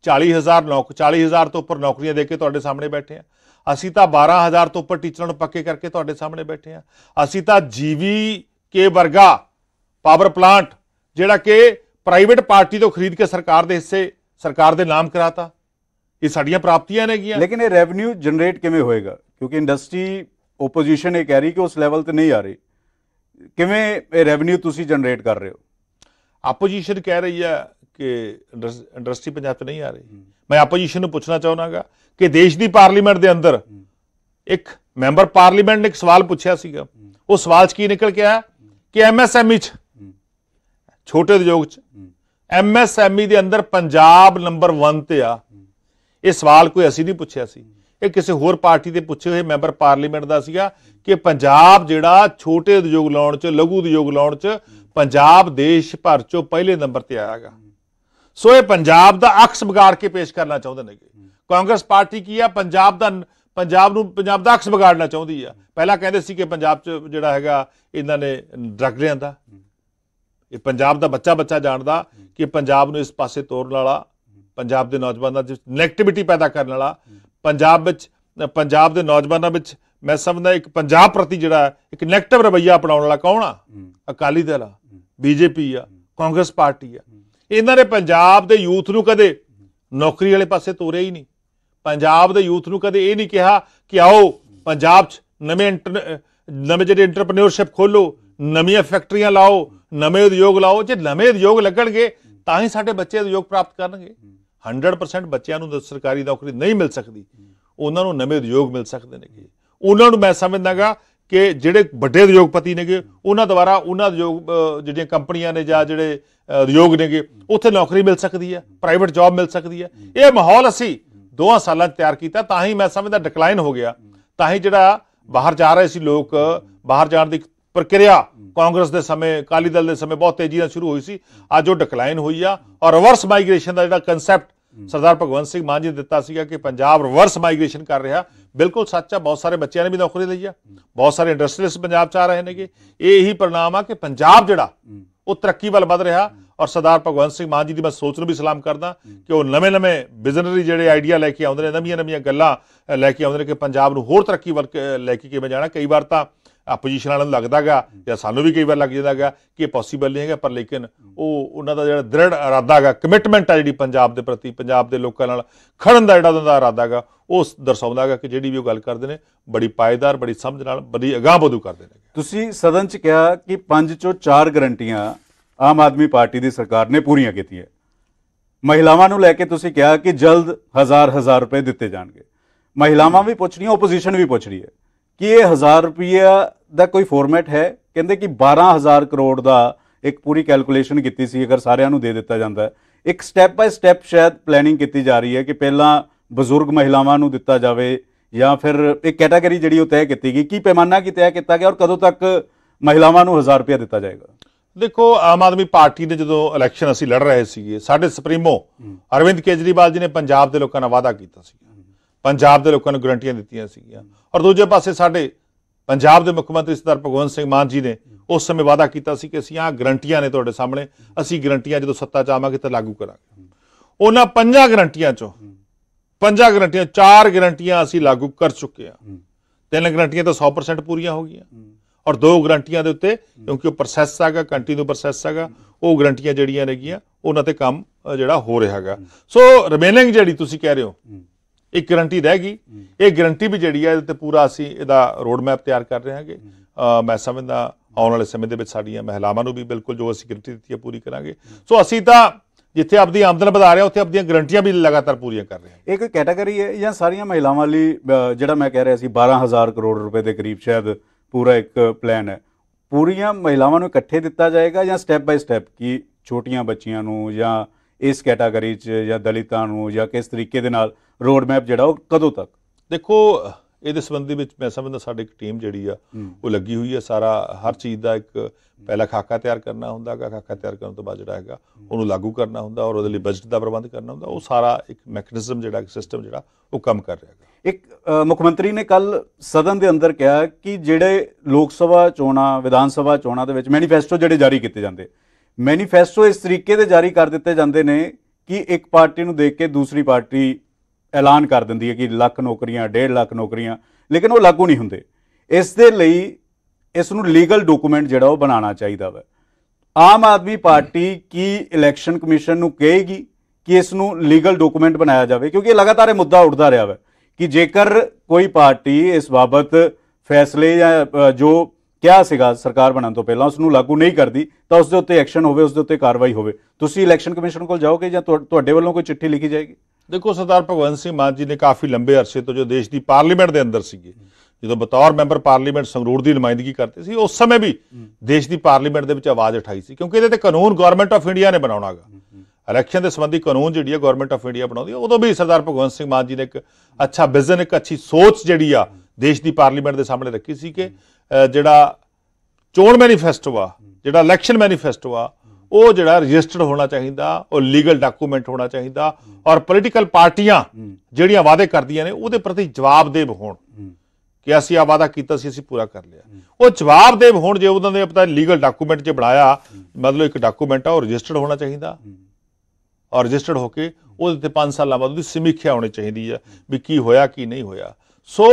40000 ਨੌਕ 40000 ਤੋਂ ਉੱਪਰ ਨੌਕਰੀਆਂ ਦੇ ਕੇ ਤੁਹਾਡੇ ਸਾਹਮਣੇ ਬੈਠੇ ਆ ਅਸੀਂ ਤਾਂ 12000 ਤੋਂ ਉੱਪਰ ਟੀਚਰਾਂ ਨੂੰ ਪੱਕੇ ਕਰਕੇ ਤੁਹਾਡੇ ਸਾਹਮਣੇ ਬੈਠੇ ਆ ਅਸੀਂ ਤਾਂ ਜੀਵੀ ਕੇ ਵਰਗਾ ਪਾਵਰ ਪਲਾਂਟ ਜਿਹੜਾ ਕਿ ਪ੍ਰਾਈਵੇਟ ਪਾਰਟੀ ਤੋਂ ਖਰੀਦ ਕੇ ਸਰਕਾਰ ਦੇ ਹਿੱਸੇ ਸਰਕਾਰ ਦੇ ਨਾਮ ਕਰਾਤਾ ਇਹ ਸਾਡੀਆਂ ਪ੍ਰਾਪਤੀਆਂ ਨੇਗੀਆਂ ਲੇਕਿਨ ਇਹ ਰੈਵਨਿਊ ਜਨਰੇਟ ਕਿਵੇਂ ਹੋਏਗਾ ਕਿਉਂਕਿ ਇੰਡਸਟਰੀ ਆਪੋਜੀਸ਼ਨ ਇਹ ਕਹਿ ਰਹੀ ਕਿ ਉਸ ਲੈਵਲ ਤੇ ਨਹੀਂ ਆ ਰਹੀ ਕਿਵੇਂ ਇਹ ਰੈਵਨਿਊ ਤੁਸੀਂ ਜਨਰੇਟ ਕਰ ਰਹੇ ਹੋ ਆਪੋਜੀਸ਼ਨ ਕਹਿ ਰਹੀ ਹੈ ਕਿ ਇੰਡਸਟਰੀ ਪੰਜਾਬ ਤੇ ਨਹੀਂ ਆ ਰਹੀ ਮੈਂ ਆਪੋਜੀਸ਼ਨ ਨੂੰ ਪੁੱਛਣਾ ਚਾਹੁੰਦਾਗਾ ਕਿ ਦੇਸ਼ ਦੀ ਪਾਰਲੀਮੈਂਟ ਦੇ ਅੰਦਰ ਇੱਕ ਮੈਂਬਰ ਪਾਰਲੀਮੈਂਟ ਨੇ ਇੱਕ ਸਵਾਲ ਪੁੱਛਿਆ ਸੀਗਾ ਉਹ ਸਵਾਲ 'ਚ ਕੀ ਨਿਕਲ ਕੇ ਆਇਆ ਕਿ ਐਮਐਸਐਮਈ ਚ ਛੋਟੇ ਉਦਯੋਗ ਚ ਐਮਐਸਐਮਈ ਦੇ ਅੰਦਰ ਪੰਜਾਬ ਨੰਬਰ 1 ਤੇ ਆ ਇਹ ਸਵਾਲ ਕੋਈ ਅਸੀਂ ਨਹੀਂ ਪੁੱਛਿਆ ਸੀ ਇਹ ਕਿਸੇ ਹੋਰ ਪਾਰਟੀ ਦੇ ਪੁੱਛੇ ਹੋਏ ਮੈਂਬਰ ਪਾਰਲੀਮੈਂਟ ਦਾ ਸੀਗਾ ਕਿ ਪੰਜਾਬ ਜਿਹੜਾ ਛੋਟੇ ਉਦਯੋਗ ਲਾਉਣ ਚ ਲਘੂ ਉਦਯੋਗ ਲਾਉਣ ਚ ਪੰਜਾਬ ਦੇਸ਼ ਭਰ ਚੋਂ ਪਹਿਲੇ ਨੰਬਰ ਤੇ ਆਇਆਗਾ ਸੋ ਇਹ ਪੰਜਾਬ ਦਾ ਅਕਸ ਵਿਗਾੜ ਕੇ ਪੇਸ਼ ਕਰਨਾ ਚਾਹੁੰਦੇ ਨੇ ਕਾਂਗਰਸ ਪਾਰਟੀ ਕੀ ਆ ਪੰਜਾਬ ਦਾ ਪੰਜਾਬ ਨੂੰ ਪੰਜਾਬ ਦਾ ਅਕਸ ਵਿਗਾੜਨਾ ਚਾਹੁੰਦੀ ਆ ਪਹਿਲਾਂ ਕਹਿੰਦੇ ਸੀ ਕਿ ਪੰਜਾਬ 'ਚ ਜਿਹੜਾ ਹੈਗਾ ਇਹਨਾਂ ਨੇ ਡਰੱਗ ਲਿਆਂਦਾ ਇਹ ਪੰਜਾਬ ਦਾ ਬੱਚਾ ਬੱਚਾ ਜਾਣਦਾ ਕਿ ਪੰਜਾਬ ਨੂੰ ਇਸ ਪਾਸੇ ਤੋਰਨ ਵਾਲਾ ਪੰਜਾਬ ਦੇ ਨੌਜਵਾਨਾਂ 'ਚ ਨੈਗੇਟਿਵਿਟੀ ਪੈਦਾ ਕਰਨ ਵਾਲਾ ਪੰਜਾਬ ਵਿੱਚ ਪੰਜਾਬ ਦੇ ਨੌਜਵਾਨਾਂ ਵਿੱਚ ਮੈਂ ਸਮਝਦਾ ਇੱਕ ਪੰਜਾਬ ਪ੍ਰਤੀ ਜਿਹੜਾ ਇੱਕ ਨੈਗੇਟਿਵ ਰਵਈਆ ਅਪਣਾਉਣ ਵਾਲਾ ਕੌਣ ਆ ਅਕਾਲੀ ਦਲ ਆ ਬੀਜੇਪੀ ਆ ਕਾਂਗਰਸ ਪਾਰਟੀ ਆ ਇਹਨਾਂ ਨੇ ਪੰਜਾਬ ਦੇ ਯੂਥ ਨੂੰ ਕਦੇ ਨੌਕਰੀ ਵਾਲੇ ਪਾਸੇ ਤੋਰਿਆ ਹੀ ਨਹੀਂ ਪੰਜਾਬ ਦੇ ਯੂਥ ਨੂੰ ਕਦੇ ਇਹ ਨਹੀਂ ਕਿਹਾ ਕਿ ਆਓ ਪੰਜਾਬ 'ਚ ਨਵੇਂ ਨਵੇਂ ਜਿਹੜੇ ਐਂਟਰਪ੍ਰੀਨਿਓਰਸ਼ਿਪ ਖੋਲੋ ਨਵੀਆਂ ਫੈਕਟਰੀਆਂ ਲਾਓ ਨਵੇਂ ਉਦਯੋਗ ਲਾਓ ਜੇ ਨਵੇਂ ਉਦਯੋਗ ਲੱਗਣਗੇ ਤਾਂ ਹੀ ਸਾਡੇ ਬੱਚੇ ਉਦਯੋਗ ਪ੍ਰਾਪਤ ਕਰਨਗੇ 100% ਬੱਚਿਆਂ ਨੂੰ ਸਰਕਾਰੀ ਨੌਕਰੀ ਨਹੀਂ ਮਿਲ ਸਕਦੀ ਉਹਨਾਂ ਨੂੰ ਨਵੇਂ ਉਦਯੋਗ ਮਿਲ ਸਕਦੇ ਨੇ ਉਹਨਾਂ ਨੂੰ ਮੈਂ ਸਮਝਦਾਗਾ ਕਿ ਜਿਹੜੇ ਵੱਡੇ ਉਦਯੋਗਪਤੀ ਨੇਗੇ ਉਹਨਾਂ ਦੁਆਰਾ ਉਹਨਾਂ ਉਦਯੋਗ ਜਿਹੜੀਆਂ ਕੰਪਨੀਆਂ ਨੇ ਜਾਂ ਜਿਹੜੇ ਉਦਯੋਗ ਨੇਗੇ ਉੱਥੇ ਨੌਕਰੀ ਮਿਲ ਸਕਦੀ ਹੈ ਪ੍ਰਾਈਵੇਟ ਜੌਬ ਮਿਲ ਸਕਦੀ ਹੈ ਇਹ ਮਾਹੌਲ ਅਸੀਂ ਦੋਹਾਂ ਸਾਲਾਂ ਤਿਆਰ ਕੀਤਾ ਤਾਂ ਹੀ ਮੈਂ ਸਮਝਦਾ ਡਿਕਲਾਈਨ ਹੋ ਗਿਆ ਤਾਂ ਹੀ ਜਿਹੜਾ ਬਾਹਰ ਜਾ ਰਹੇ ਸੀ ਲੋਕ ਬਾਹਰ ਜਾਣ ਦੀ ਪ੍ਰਕਿਰਿਆ ਕਾਂਗਰਸ ਦੇ ਸਮੇਂ ਕਾਲੀ ਦਲ ਦੇ ਸਮੇਂ ਬਹੁਤ ਤੇਜ਼ੀ ਨਾਲ ਸ਼ੁਰੂ ਹੋਈ ਸੀ ਅੱਜ ਉਹ ਡਿਕਲਾਈਨ ਹੋਈ ਆ ਔਰ ਰਿਵਰਸ ਮਾਈਗ੍ਰੇਸ਼ਨ ਦਾ ਜਿਹੜਾ ਕਨਸੈਪਟ ਸਰਦਾਰ ਭਗਵੰਤ ਸਿੰਘ ਮਾਨ ਜੀ ਨੇ ਦਿੱਤਾ ਸੀਗਾ ਕਿ ਪੰਜਾਬ ਰਿਵਰਸ ਮਾਈਗ੍ਰੇਸ਼ਨ ਕਰ ਰਿਹਾ ਬਿਲਕੁਲ ਸੱਚ ਆ ਬਹੁਤ ਸਾਰੇ ਬੱਚਿਆਂ ਨੇ ਵੀ ਨੌਕਰੀ ਲਈ ਆ ਬਹੁਤ ਸਾਰੇ ਇੰਡਸਟਰੀਅਲਿਸਟ ਪੰਜਾਬ ਚ ਆ ਰਹੇ ਨੇਗੇ ਇਹ ਹੀ ਪ੍ਰਣਾਮ ਆ ਕਿ ਪੰਜਾਬ ਜਿਹੜਾ ਉਹ ਤਰੱਕੀ ਵੱਲ ਵਧ ਰਿਹਾ ਔਰ ਸਰਦਾਰ ਭਗਵੰਤ ਸਿੰਘ ਮਾਨ ਜੀ ਦੀ ਮੈਂ ਸੋਚ ਨੂੰ ਵੀ ਸਲਾਮ ਕਰਦਾ ਕਿ ਉਹ ਨਵੇਂ-ਨਵੇਂ ਵਿਜ਼ਨਰੀ ਜਿਹੜੇ ਆਈਡੀਆ ਲੈ ਕੇ ਆਉਂਦੇ ਨੇ ਨਵੀਆਂ-ਨਵੀਆਂ ਗੱਲਾਂ ਲੈ ਕੇ ਆਉਂਦੇ ਨੇ ਕਿ ਪੰਜਾਬ ਨੂੰ ਹੋਰ ਤਰੱਕੀ ਵੱਲ ਲੈ ਕੇ ਕਿਵੇਂ ਜਾਣਾ ਕਈ ਵਾਰ ਤਾਂ ਆਪੋਜੀਸ਼ਨ ਵਾਲਿਆਂ ਨੂੰ ਲੱਗਦਾਗਾ ਜਾਂ ਸਾਨੂੰ ਵੀ ਕਈ ਵਾਰ ਲੱਗ ਜਾਂਦਾਗਾ ਕਿ ਇਹ ਪੋਸੀਬਲ ਨਹੀਂ ਹੈਗਾ ਪਰ ਲੇਕਿਨ ਉਹ ਉਹਨਾਂ ਦਾ ਜਿਹੜਾ ਦ੍ਰਿੜ ਇਰਾਦਾਗਾ ਕਮਿਟਮੈਂਟ ਹੈ ਜਿਹੜੀ ਪੰਜਾਬ ਦੇ ਪ੍ਰਤੀ ਪੰਜਾਬ ਦੇ ਲੋਕਾਂ ਨਾਲ ਖੜਨ ਦਾ ਜਿਹੜਾ ਉਹਨਾਂ ਦਾ ਇਰਾਦਾਗਾ ਉਹ ਦਰਸਾਉਂਦਾਗਾ ਕਿ ਜਿਹੜੀ ਵੀ ਉਹ ਗੱਲ ਕਰਦੇ ਨੇ ਬੜੀ ਪਾਇਦਾਰ ਬੜੀ ਸਮਝ ਨਾਲ ਬੜੀ ਅਗਾਹ ਬਦੂ ਕਰਦੇ ਨੇ ਤੁਸੀਂ ਸਦਨ 'ਚ ਕਿਹਾ ਕਿ ਪੰਜ ਚੋਂ ਚਾਰ ਗਰੰਟੀਆਂ ਆਮ ਆਦਮੀ ਪਾਰਟੀ ਦੀ ਸਰਕਾਰ ਨੇ ਪੂਰੀਆਂ ਕੀਤੀਆਂ ਮਹਿਲਾਵਾਂ ਨੂੰ ਲੈ ਕੇ ਤੁਸੀਂ ਕਿਹਾ ਕਿ ਜਲਦ ਹਜ਼ਾਰ ਹਜ਼ਾਰ ਰੁਪਏ ਦਿੱਤੇ ਜਾਣਗੇ ਮਹਿਲਾਵਾਂ ਵੀ ਪੁੱਛ ਰਹੀਆਂ ਆਪੋਜੀਸ਼ਨ ਵੀ ਪੁੱਛ ਰਹੀ ਹੈ ਕਿ ਇਹ ਹਜ਼ਾਰ ਰੁਪਿਆ ਦਾ ਕੋਈ ਫਾਰਮੈਟ ਹੈ ਕਹਿੰਦੇ ਕਿ 12000 ਕਰੋੜ ਦਾ ਇੱਕ ਪੂਰੀ ਕੈਲਕੂਲੇਸ਼ਨ ਕੀਤੀ ਸੀ ਅਗਰ ਸਾਰਿਆਂ ਨੂੰ ਦੇ ਦਿੱਤਾ ਜਾਂਦਾ ਇੱਕ ਸਟੈਪ ਬਾਈ ਸਟੈਪ ਸ਼ਾਇਦ ਪਲੈਨਿੰਗ ਕੀਤੀ ਜਾ ਰਹੀ ਹੈ ਕਿ ਪਹਿਲਾਂ ਬਜ਼ੁਰਗ ਮਹਿਲਾਵਾਂ ਨੂੰ ਦਿੱਤਾ ਜਾਵੇ ਜਾਂ ਫਿਰ ਇੱਕ ਕੈਟਾਗਰੀ ਜਿਹੜੀ ਉਹ ਤੈਅ ਕੀਤੀ ਗਈ ਕੀ ਪੈਮਾਨਾ ਕੀ ਤੈਅ ਕੀਤਾ ਗਿਆ ਔਰ ਕਦੋਂ ਤੱਕ ਮਹਿਲਾਵਾਂ ਨੂੰ 1000 ਰੁਪਏ ਦਿੱਤਾ ਜਾਏਗਾ ਦੇਖੋ ਆਮ ਆਦਮੀ ਪਾਰਟੀ ਦੇ ਜਦੋਂ ਇਲੈਕਸ਼ਨ ਅਸੀਂ ਲੜ ਰਹੇ ਸੀਗੇ ਸਾਡੇ ਸੁਪਰੀਮੋ ਅਰਵਿੰਦ ਕੇਜਰੀਵਾਲ ਜੀ ਨੇ ਪੰਜਾਬ ਦੇ ਲੋਕਾਂ ਨਾਲ ਵਾਅਦਾ ਕੀਤਾ ਸੀ ਪੰਜਾਬ ਦੇ ਲੋਕਾਂ ਨੂੰ ਗਰੰਟੀਆਂ ਦਿੱਤੀਆਂ ਸੀਗੀਆਂ ਔਰ ਦੂਜੇ ਪਾਸੇ ਸਾਡੇ ਪੰਜਾਬ ਦੇ ਮੁੱਖ ਮੰਤਰੀ ਸਰਦਾਰ ਭਗਵੰਤ ਸਿੰਘ ਮਾਨ ਜੀ ਨੇ ਉਸ ਸਮੇਂ ਵਾਅਦਾ ਕੀਤਾ ਸੀ ਕਿ ਅਸੀਂ ਆਹ ਗਰੰਟੀਆਂ ਨੇ ਤੁਹਾਡੇ ਸਾਹਮਣੇ ਅਸੀਂ ਗਰੰਟੀਆਂ ਜਦੋਂ ਸੱਤਾ 'ਚ ਆਵਾਂਗੇ ਤਾਂ ਲਾਗੂ ਕਰਾਂਗੇ ਉਹਨਾਂ ਪੰਜਾਂ ਗਰੰਟੀਆਂ 'ਚੋਂ ਪੰਜਾਂ ਗਰੰਟੀਆਂ ਚਾਰ ਗਰੰਟੀਆਂ ਅਸੀਂ ਲਾਗੂ ਕਰ ਚੁੱਕੇ ਆ ਤਿੰਨ ਗਰੰਟੀਆਂ ਤਾਂ 100% ਪੂਰੀਆਂ ਹੋ ਗਈਆਂ ਔਰ ਦੋ ਗਰੰਟੀਆਂ ਦੇ ਉੱਤੇ ਕਿਉਂਕਿ ਉਹ ਪ੍ਰੋਸੈਸ ਹੈਗਾ ਕੰਟੀਨਿਊ ਪ੍ਰੋਸੈਸ ਹੈਗਾ ਉਹ ਗਰੰਟੀਆਂ ਜਿਹੜੀਆਂ ਨੇਗੀਆਂ ਉਹਨਾਂ ਤੇ ਕੰਮ ਜਿਹੜਾ ਹੋ ਰਿਹਾ ਹੈਗਾ ਸੋ ਰਿਮੇਨਿੰਗ ਜਿਹੜੀ ਤੁਸੀਂ ਕਹਿ ਰਹੇ ਹੋ ਇੱਕ ਗਰੰਟੀ ਰਹਿ ਗਈ ਇਹ ਗਰੰਟੀ ਵੀ ਜਿਹੜੀ ਹੈ ਇਹਦੇ ਤੇ ਪੂਰਾ ਅਸੀਂ ਇਹਦਾ ਰੋਡ ਮੈਪ ਤਿਆਰ ਕਰ ਰਹੇ ਹਾਂਗੇ ਮੈਂ ਸਮਝਦਾ ਆਉਣ ਵਾਲੇ ਸਮੇਂ ਦੇ ਵਿੱਚ ਸਾਡੀਆਂ ਮਹਿਲਾਵਾਂ ਨੂੰ ਵੀ ਬਿਲਕੁਲ ਜੋ ਅਸੀਂ ਗਰੰਟੀ ਦਿੱਤੀ ਹੈ ਪੂਰੀ ਕਰਾਂਗੇ ਸੋ ਅਸੀਂ ਤਾਂ ਜਿੱਥੇ ਆਪਦੀ ਆਮਦਨ ਵਧਾ ਰਹੇ ਉੱਥੇ ਆਪਦੀਆਂ ਗਰੰਟੀਆਂ ਵੀ ਲਗਾਤਾਰ ਪੂਰੀਆਂ ਕਰ ਰਹੇ ਹਾਂ ਇੱਕ ਕੈਟਾਗਰੀ ਹੈ ਜਾਂ ਸਾਰੀਆਂ ਮਹਿਲਾਵਾਂ ਲਈ ਜਿਹੜਾ ਮੈਂ ਕਹਿ ਰਿਹਾ ਸੀ 12000 ਕਰੋੜ ਰੁਪਏ ਦੇ ਕਰੀਬ ਸ਼ਾਇਦ ਪੂਰਾ ਇੱਕ ਪਲਾਨ ਹੈ ਪੂਰੀਆਂ ਮਹਿਲਾਵਾਂ ਨੂੰ ਇਕੱਠੇ ਦਿੱਤਾ ਜਾਏਗਾ ਜਾਂ ਸਟੈਪ ਬਾਈ ਸਟੈਪ ਕਿ ਛੋਟੀਆਂ ਬੱਚੀਆਂ ਨੂੰ ਜਾਂ ਇਸ ਕੈਟਾਗਰੀ 'ਚ ਜਾਂ ਦਲਿਤਾਂ ਨੂੰ ਜਾਂ ਕਿਸ ਤਰੀਕੇ ਦੇ ਨਾਲ ਰੋਡ ਮੈਪ ਜਿਹੜਾ ਉਹ ਕਦੋਂ ਤੱਕ ਦੇਖੋ ਇਹਦੇ ਸੰਬੰਧੀ ਵਿੱਚ ਮੈਂ ਸਮਝਦਾ ਸਾਡੀ ਇੱਕ ਟੀਮ ਜਿਹੜੀ ਆ ਉਹ ਲੱਗੀ ਹੋਈ ਹੈ ਸਾਰਾ ਹਰ ਚੀਜ਼ ਦਾ ਇੱਕ ਪਹਿਲਾ ਖਾਕਾ ਤਿਆਰ ਕਰਨਾ ਹੁੰਦਾ ਹੈਗਾ ਖਾਕਾ ਤਿਆਰ ਕਰਨ ਤੋਂ ਬਾਅਦ ਜਿਹੜਾ ਹੈਗਾ ਉਹਨੂੰ ਲਾਗੂ ਕਰਨਾ ਹੁੰਦਾ ਔਰ ਉਹਦੇ ਲਈ ਬਜਟ ਦਾ ਪ੍ਰਬੰਧ ਕਰਨਾ ਹੁੰਦਾ ਉਹ ਸਾਰਾ ਇੱਕ ਮੈਕੈਨਿਜ਼ਮ ਜਿਹੜਾ ਇੱਕ ਸਿਸਟਮ ਜਿਹੜਾ ਉਹ ਕੰਮ ਕਰ ਰਿਹਾ ਹੈ ਇੱਕ ਮੁੱਖ ਮੰਤਰੀ ਨੇ ਕੱਲ ਸਦਨ ਦੇ ਅੰਦਰ ਕਿਹਾ ਕਿ ਜਿਹੜੇ ਲੋਕ ਸਭਾ ਚੋਣਾਂ ਵਿਧਾਨ ਸਭਾ ਚੋਣਾਂ ਦੇ ਵਿੱਚ ਮੈਨੀਫੈਸਟੋ ਜਿਹੜੇ ਜਾਰੀ ਕੀਤੇ ਜਾਂਦੇ ਮੈਨੀਫੈਸਟੋ ਇਸ ਤਰੀਕੇ ਦੇ ਜਾਰੀ ਕਰ ਦਿੱਤੇ ਜਾਂਦੇ ਨੇ ਕਿ ਇੱਕ ਪਾਰਟੀ ਨੂੰ ਦੇਖ ਕੇ ਦੂਸਰੀ ਪਾਰਟੀ ਐਲਾਨ ਕਰ ਦਿੰਦੀ ਹੈ ਕਿ ਲੱਖ ਨੌਕਰੀਆਂ 1.5 ਲੱਖ ਨੌਕਰੀਆਂ ਲੇਕਿਨ ਉਹ ਲਾਗੂ ਨਹੀਂ ਹੁੰਦੇ ਇਸ ਦੇ ਲਈ ਇਸ ਨੂੰ ਲੀਗਲ ਡਾਕੂਮੈਂਟ ਜਿਹੜਾ ਉਹ ਬਣਾਉਣਾ ਚਾਹੀਦਾ ਵਾ ਆਮ ਆਦਮੀ ਪਾਰਟੀ ਕੀ ਇਲੈਕਸ਼ਨ ਕਮਿਸ਼ਨ ਨੂੰ ਕਹੇਗੀ ਕਿ ਇਸ ਨੂੰ ਲੀਗਲ ਡਾਕੂਮੈਂਟ ਬਣਾਇਆ ਜਾਵੇ ਕਿਉਂਕਿ ਇਹ ਲਗਾਤਾਰ ਇਹ ਮੁੱਦਾ ਉੱਠਦਾ ਰਿਹਾ ਵਾ ਕਿ ਜੇਕਰ ਕੋਈ ਪਾਰਟੀ ਇਸ ਬਾਬਤ ਫੈਸਲੇ ਜਾਂ ਜੋ ਕਿਹਾ ਸੀਗਾ ਸਰਕਾਰ ਬਣਨ ਤੋਂ ਪਹਿਲਾਂ ਉਸ ਨੂੰ ਲਾਗੂ ਨਹੀਂ ਕਰਦੀ ਤਾਂ ਉਸ ਦੇ ਉੱਤੇ ਐਕਸ਼ਨ ਹੋਵੇ ਉਸ ਦੇ ਉੱਤੇ ਕਾਰਵਾਈ ਹੋਵੇ ਤੁਸੀਂ ਇਲੈਕਸ਼ਨ ਕਮਿਸ਼ਨ ਕੋਲ ਜਾਓਗੇ ਜਾਂ ਤੁਹਾਡੇ ਵੱਲੋਂ ਕੋਈ ਚਿੱਠੀ ਲਿਖੀ ਜਾਏਗੀ ਦੇਖੋ ਸਰਦਾਰ ਭਗਵੰਤ ਸਿੰਘ ਮਾਨ ਜੀ ਨੇ ਕਾਫੀ ਲੰਬੇ ਅਰਸੇ ਤੋਂ ਜੋ ਦੇਸ਼ ਦੀ ਪਾਰਲੀਮੈਂਟ ਦੇ ਅੰਦਰ ਸੀਗੇ ਜਦੋਂ ਬਤੌਰ ਮੈਂਬਰ ਪਾਰਲੀਮੈਂਟ ਸੰਗਰੂਰ ਦੀ ਨੁਮਾਇੰਦਗੀ ਕਰਦੇ ਸੀ ਉਸ ਸਮੇਂ ਵੀ ਦੇਸ਼ ਦੀ ਪਾਰਲੀਮੈਂਟ ਦੇ ਵਿੱਚ ਆਵਾਜ਼ ਉਠਾਈ ਸੀ ਕਿਉਂਕਿ ਇਹਦੇ ਤੇ ਕਾਨੂੰਨ ਗਵਰਨਮੈਂਟ ਆਫ ਇੰਡੀਆ ਨੇ ਬਣਾਉਣਾਗਾ ਇਲੈਕਸ਼ਨ ਦੇ ਸੰਬੰਧੀ ਕਾਨੂੰਨ ਜਿਹੜੀ ਹੈ ਗਵਰਨਮੈਂਟ ਆਫ ਇੰਡੀਆ ਬਣਾਉਂਦੀ ਹੈ ਉਦੋਂ ਵੀ ਸਰਦਾਰ ਭਗਵੰਤ ਸਿੰਘ ਮਾਨ ਜੀ ਨੇ ਇੱਕ ਅੱਛਾ ਵਿਜ਼ਨ ਇੱਕ ਅੱਛੀ ਸੋਚ ਜਿਹੜੀ ਆ ਦੇਸ਼ ਦੀ ਪਾਰਲੀਮੈਂਟ ਦੇ ਸਾਹਮਣੇ ਰੱਖੀ ਸੀ ਕਿ ਜਿਹੜਾ ਚੋਣ ਮੈਨੀਫੈਸਟੋ ਆ ਜਿਹੜਾ ਇਲੈਕਸ਼ਨ ਮੈਨੀਫੈਸਟੋ ਆ ਉਹ ਜਿਹੜਾ ਰਜਿਸਟਰਡ ਹੋਣਾ ਚਾਹੀਦਾ ਉਹ ਲੀਗਲ ਡਾਕੂਮੈਂਟ ਹੋਣਾ ਚਾਹੀਦਾ ਔਰ ਪੋਲੀਟੀਕਲ ਪਾਰਟੀਆਂ ਜਿਹੜੀਆਂ ਵਾਅਦੇ ਕਰਦੀਆਂ ਨੇ ਉਹਦੇ ਪ੍ਰਤੀ ਜਵਾਬਦੇਹ ਹੋਣ ਕਿ ਅਸੀਂ ਆ ਵਾਅਦਾ ਕੀਤਾ ਸੀ ਅਸੀਂ ਪੂਰਾ ਕਰ ਲਿਆ ਉਹ ਜਵਾਬਦੇਹ ਹੋਣ ਜੇ ਉਹਨਾਂ ਨੇ ਆਪਣਾ ਲੀਗਲ ਡਾਕੂਮੈਂਟ ਜੇ ਬਣਾਇਆ ਮਤਲਬ ਇੱਕ ਡਾਕੂਮੈਂਟ ਆ ਉਹ ਰਜਿਸਟਰਡ ਹੋਣਾ ਚਾਹੀਦਾ ਔਰ ਰਜਿਸਟਰਡ ਹੋ ਕੇ ਉਹਦੇ ਤੇ 5 ਸਾਲਾਂ ਬਾਅਦ ਉਹਦੀ ਸਮੀਖਿਆ ਹੋਣੀ ਚਾਹੀਦੀ ਆ ਵੀ ਕੀ ਹੋਇਆ ਕੀ ਨਹੀਂ ਹੋਇਆ ਸੋ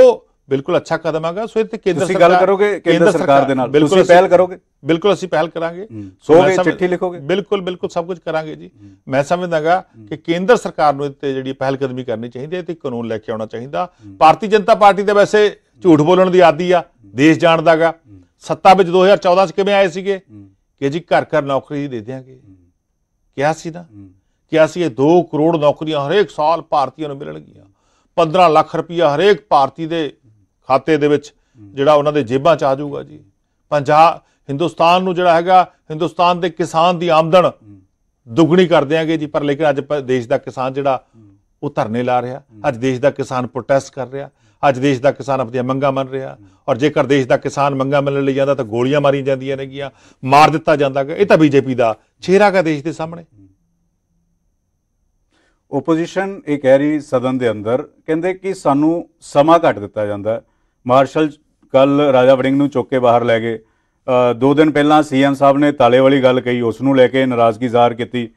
ਬਿਲਕੁਲ ਅੱਛਾ ਕਦਮ ਹੈਗਾ ਸੋ ਇਹ ਤੇ ਕੇਂਦਰ ਸਰਕਾਰ ਤੁਸੀਂ ਗੱਲ ਕਰੋਗੇ ਕੇਂਦਰ ਸਰਕਾਰ ਦੇ ਨਾਲ ਤੁਸੀਂ ਪਹਿਲ ਕਰੋਗੇ ਬਿਲਕੁਲ ਅਸੀਂ ਪਹਿਲ ਕਰਾਂਗੇ ਸੋਗੇ ਚਿੱਠੀ ਲਿਖੋਗੇ ਬਿਲਕੁਲ ਬਿਲਕੁਲ ਸਭ ਕੁਝ ਕਰਾਂਗੇ ਜੀ ਮੈਂ ਸਮਝਦਾਗਾ ਕਿ ਕੇਂਦਰ ਸਰਕਾਰ ਨੂੰ ਇੱਥੇ ਜਿਹੜੀ ਪਹਿਲ ਕਦਮੀ ਕਰਨੀ ਚਾਹੀਦੀ ਹੈ ਤੇ ਕਾਨੂੰਨ ਲੈ ਕੇ ਆਉਣਾ ਚਾਹੀਦਾ ਭਾਰਤੀ ਜਨਤਾ ਪਾਰਟੀ ਦੇ ਵੈਸੇ ਝੂਠ ਬੋਲਣ ਦੀ ਆਦੀ ਆ ਦੇਸ਼ ਜਾਣਦਾਗਾ ਸੱਤਾ ਵਿੱਚ 2014 ਚ ਕਿਵੇਂ ਆਏ ਸੀਗੇ ਕਿ ਜੀ ਘਰ ਘਰ ਨੌਕਰੀ ਦੇ ਦੇਾਂਗੇ ਕਿਹਾ ਸੀ ਨਾ ਕਿ ਅਸੀਂ ਇਹ 2 ਕਰੋੜ ਨੌਕਰੀਆਂ ਹਰੇਕ ਸਾਲ ਭਾਰਤੀਆਂ ਨੂੰ ਮਿਲਣਗੀਆਂ 15 ਲੱਖ ਰੁਪਇਆ ਹਰੇਕ ਭਾਰਤੀ ਦੇ ਖਾਤੇ ਦੇ ਵਿੱਚ ਜਿਹੜਾ ਉਹਨਾਂ ਦੇ ਜੇਬਾਂ 'ਚ ਆ ਜਾਊਗਾ ਜੀ ਪੰਜਾਬ ਹਿੰਦੁਸਤਾਨ ਨੂੰ ਜਿਹੜਾ ਹੈਗਾ ਹਿੰਦੁਸਤਾਨ ਦੇ ਕਿਸਾਨ ਦੀ ਆਮਦਨ ਦੁੱਗਣੀ ਕਰ ਦਿਆਂਗੇ ਜੀ ਪਰ ਲੇਕਿਨ ਅੱਜ ਦੇਸ਼ ਦਾ ਕਿਸਾਨ ਜਿਹੜਾ ਉਹ ਧਰਨੇ ਲਾ ਰਿਹਾ ਅੱਜ ਦੇਸ਼ ਦਾ ਕਿਸਾਨ ਪ੍ਰੋਟੈਸਟ ਕਰ ਰਿਹਾ ਅੱਜ ਦੇਸ਼ ਦਾ ਕਿਸਾਨ ਆਪਣੀਆਂ ਮੰਗਾਂ ਮੰਨ ਰਿਹਾ ਔਰ ਜੇਕਰ ਦੇਸ਼ ਦਾ ਕਿਸਾਨ ਮੰਗਾਂ ਮੰਨਣ ਲਈ ਜਾਂਦਾ ਤਾਂ ਗੋਲੀਆਂ ਮਾਰੀਆਂ ਜਾਂਦੀਆਂ ਨੇਗੀਆਂ ਮਾਰ ਦਿੱਤਾ ਜਾਂਦਾ ਇਹ ਤਾਂ ਬੀਜੇਪੀ ਦਾ ਚਿਹਰਾ ਹੈ ਦੇਸ਼ ਦੇ ਸਾਹਮਣੇ ਓਪੋਜੀਸ਼ਨ ਇਹ ਐਰੀ ਸਦਨ ਦੇ ਅੰਦਰ ਕਹਿੰਦੇ ਕਿ ਸਾਨੂੰ ਸਮਾਂ ਘੱਟ ਦਿੱਤਾ ਜਾਂਦਾ ਮਾਰਸ਼ਲ ਕੱਲ ਰਾਜਾ ਵੜਿੰਗ ਨੂੰ ਚੁੱਕ ਕੇ ਬਾਹਰ ਲੈ ਗਏ ਦੋ ਦਿਨ ਪਹਿਲਾਂ ਸੀਐਮ ਸਾਹਿਬ ਨੇ ਤਾਲੇ ਵਾਲੀ ਗੱਲ ਕਹੀ ਉਸ ਨੂੰ ਲੈ ਕੇ ਨਾਰਾਜ਼ਗੀ ਜ਼ਾਹਰ ਕੀਤੀ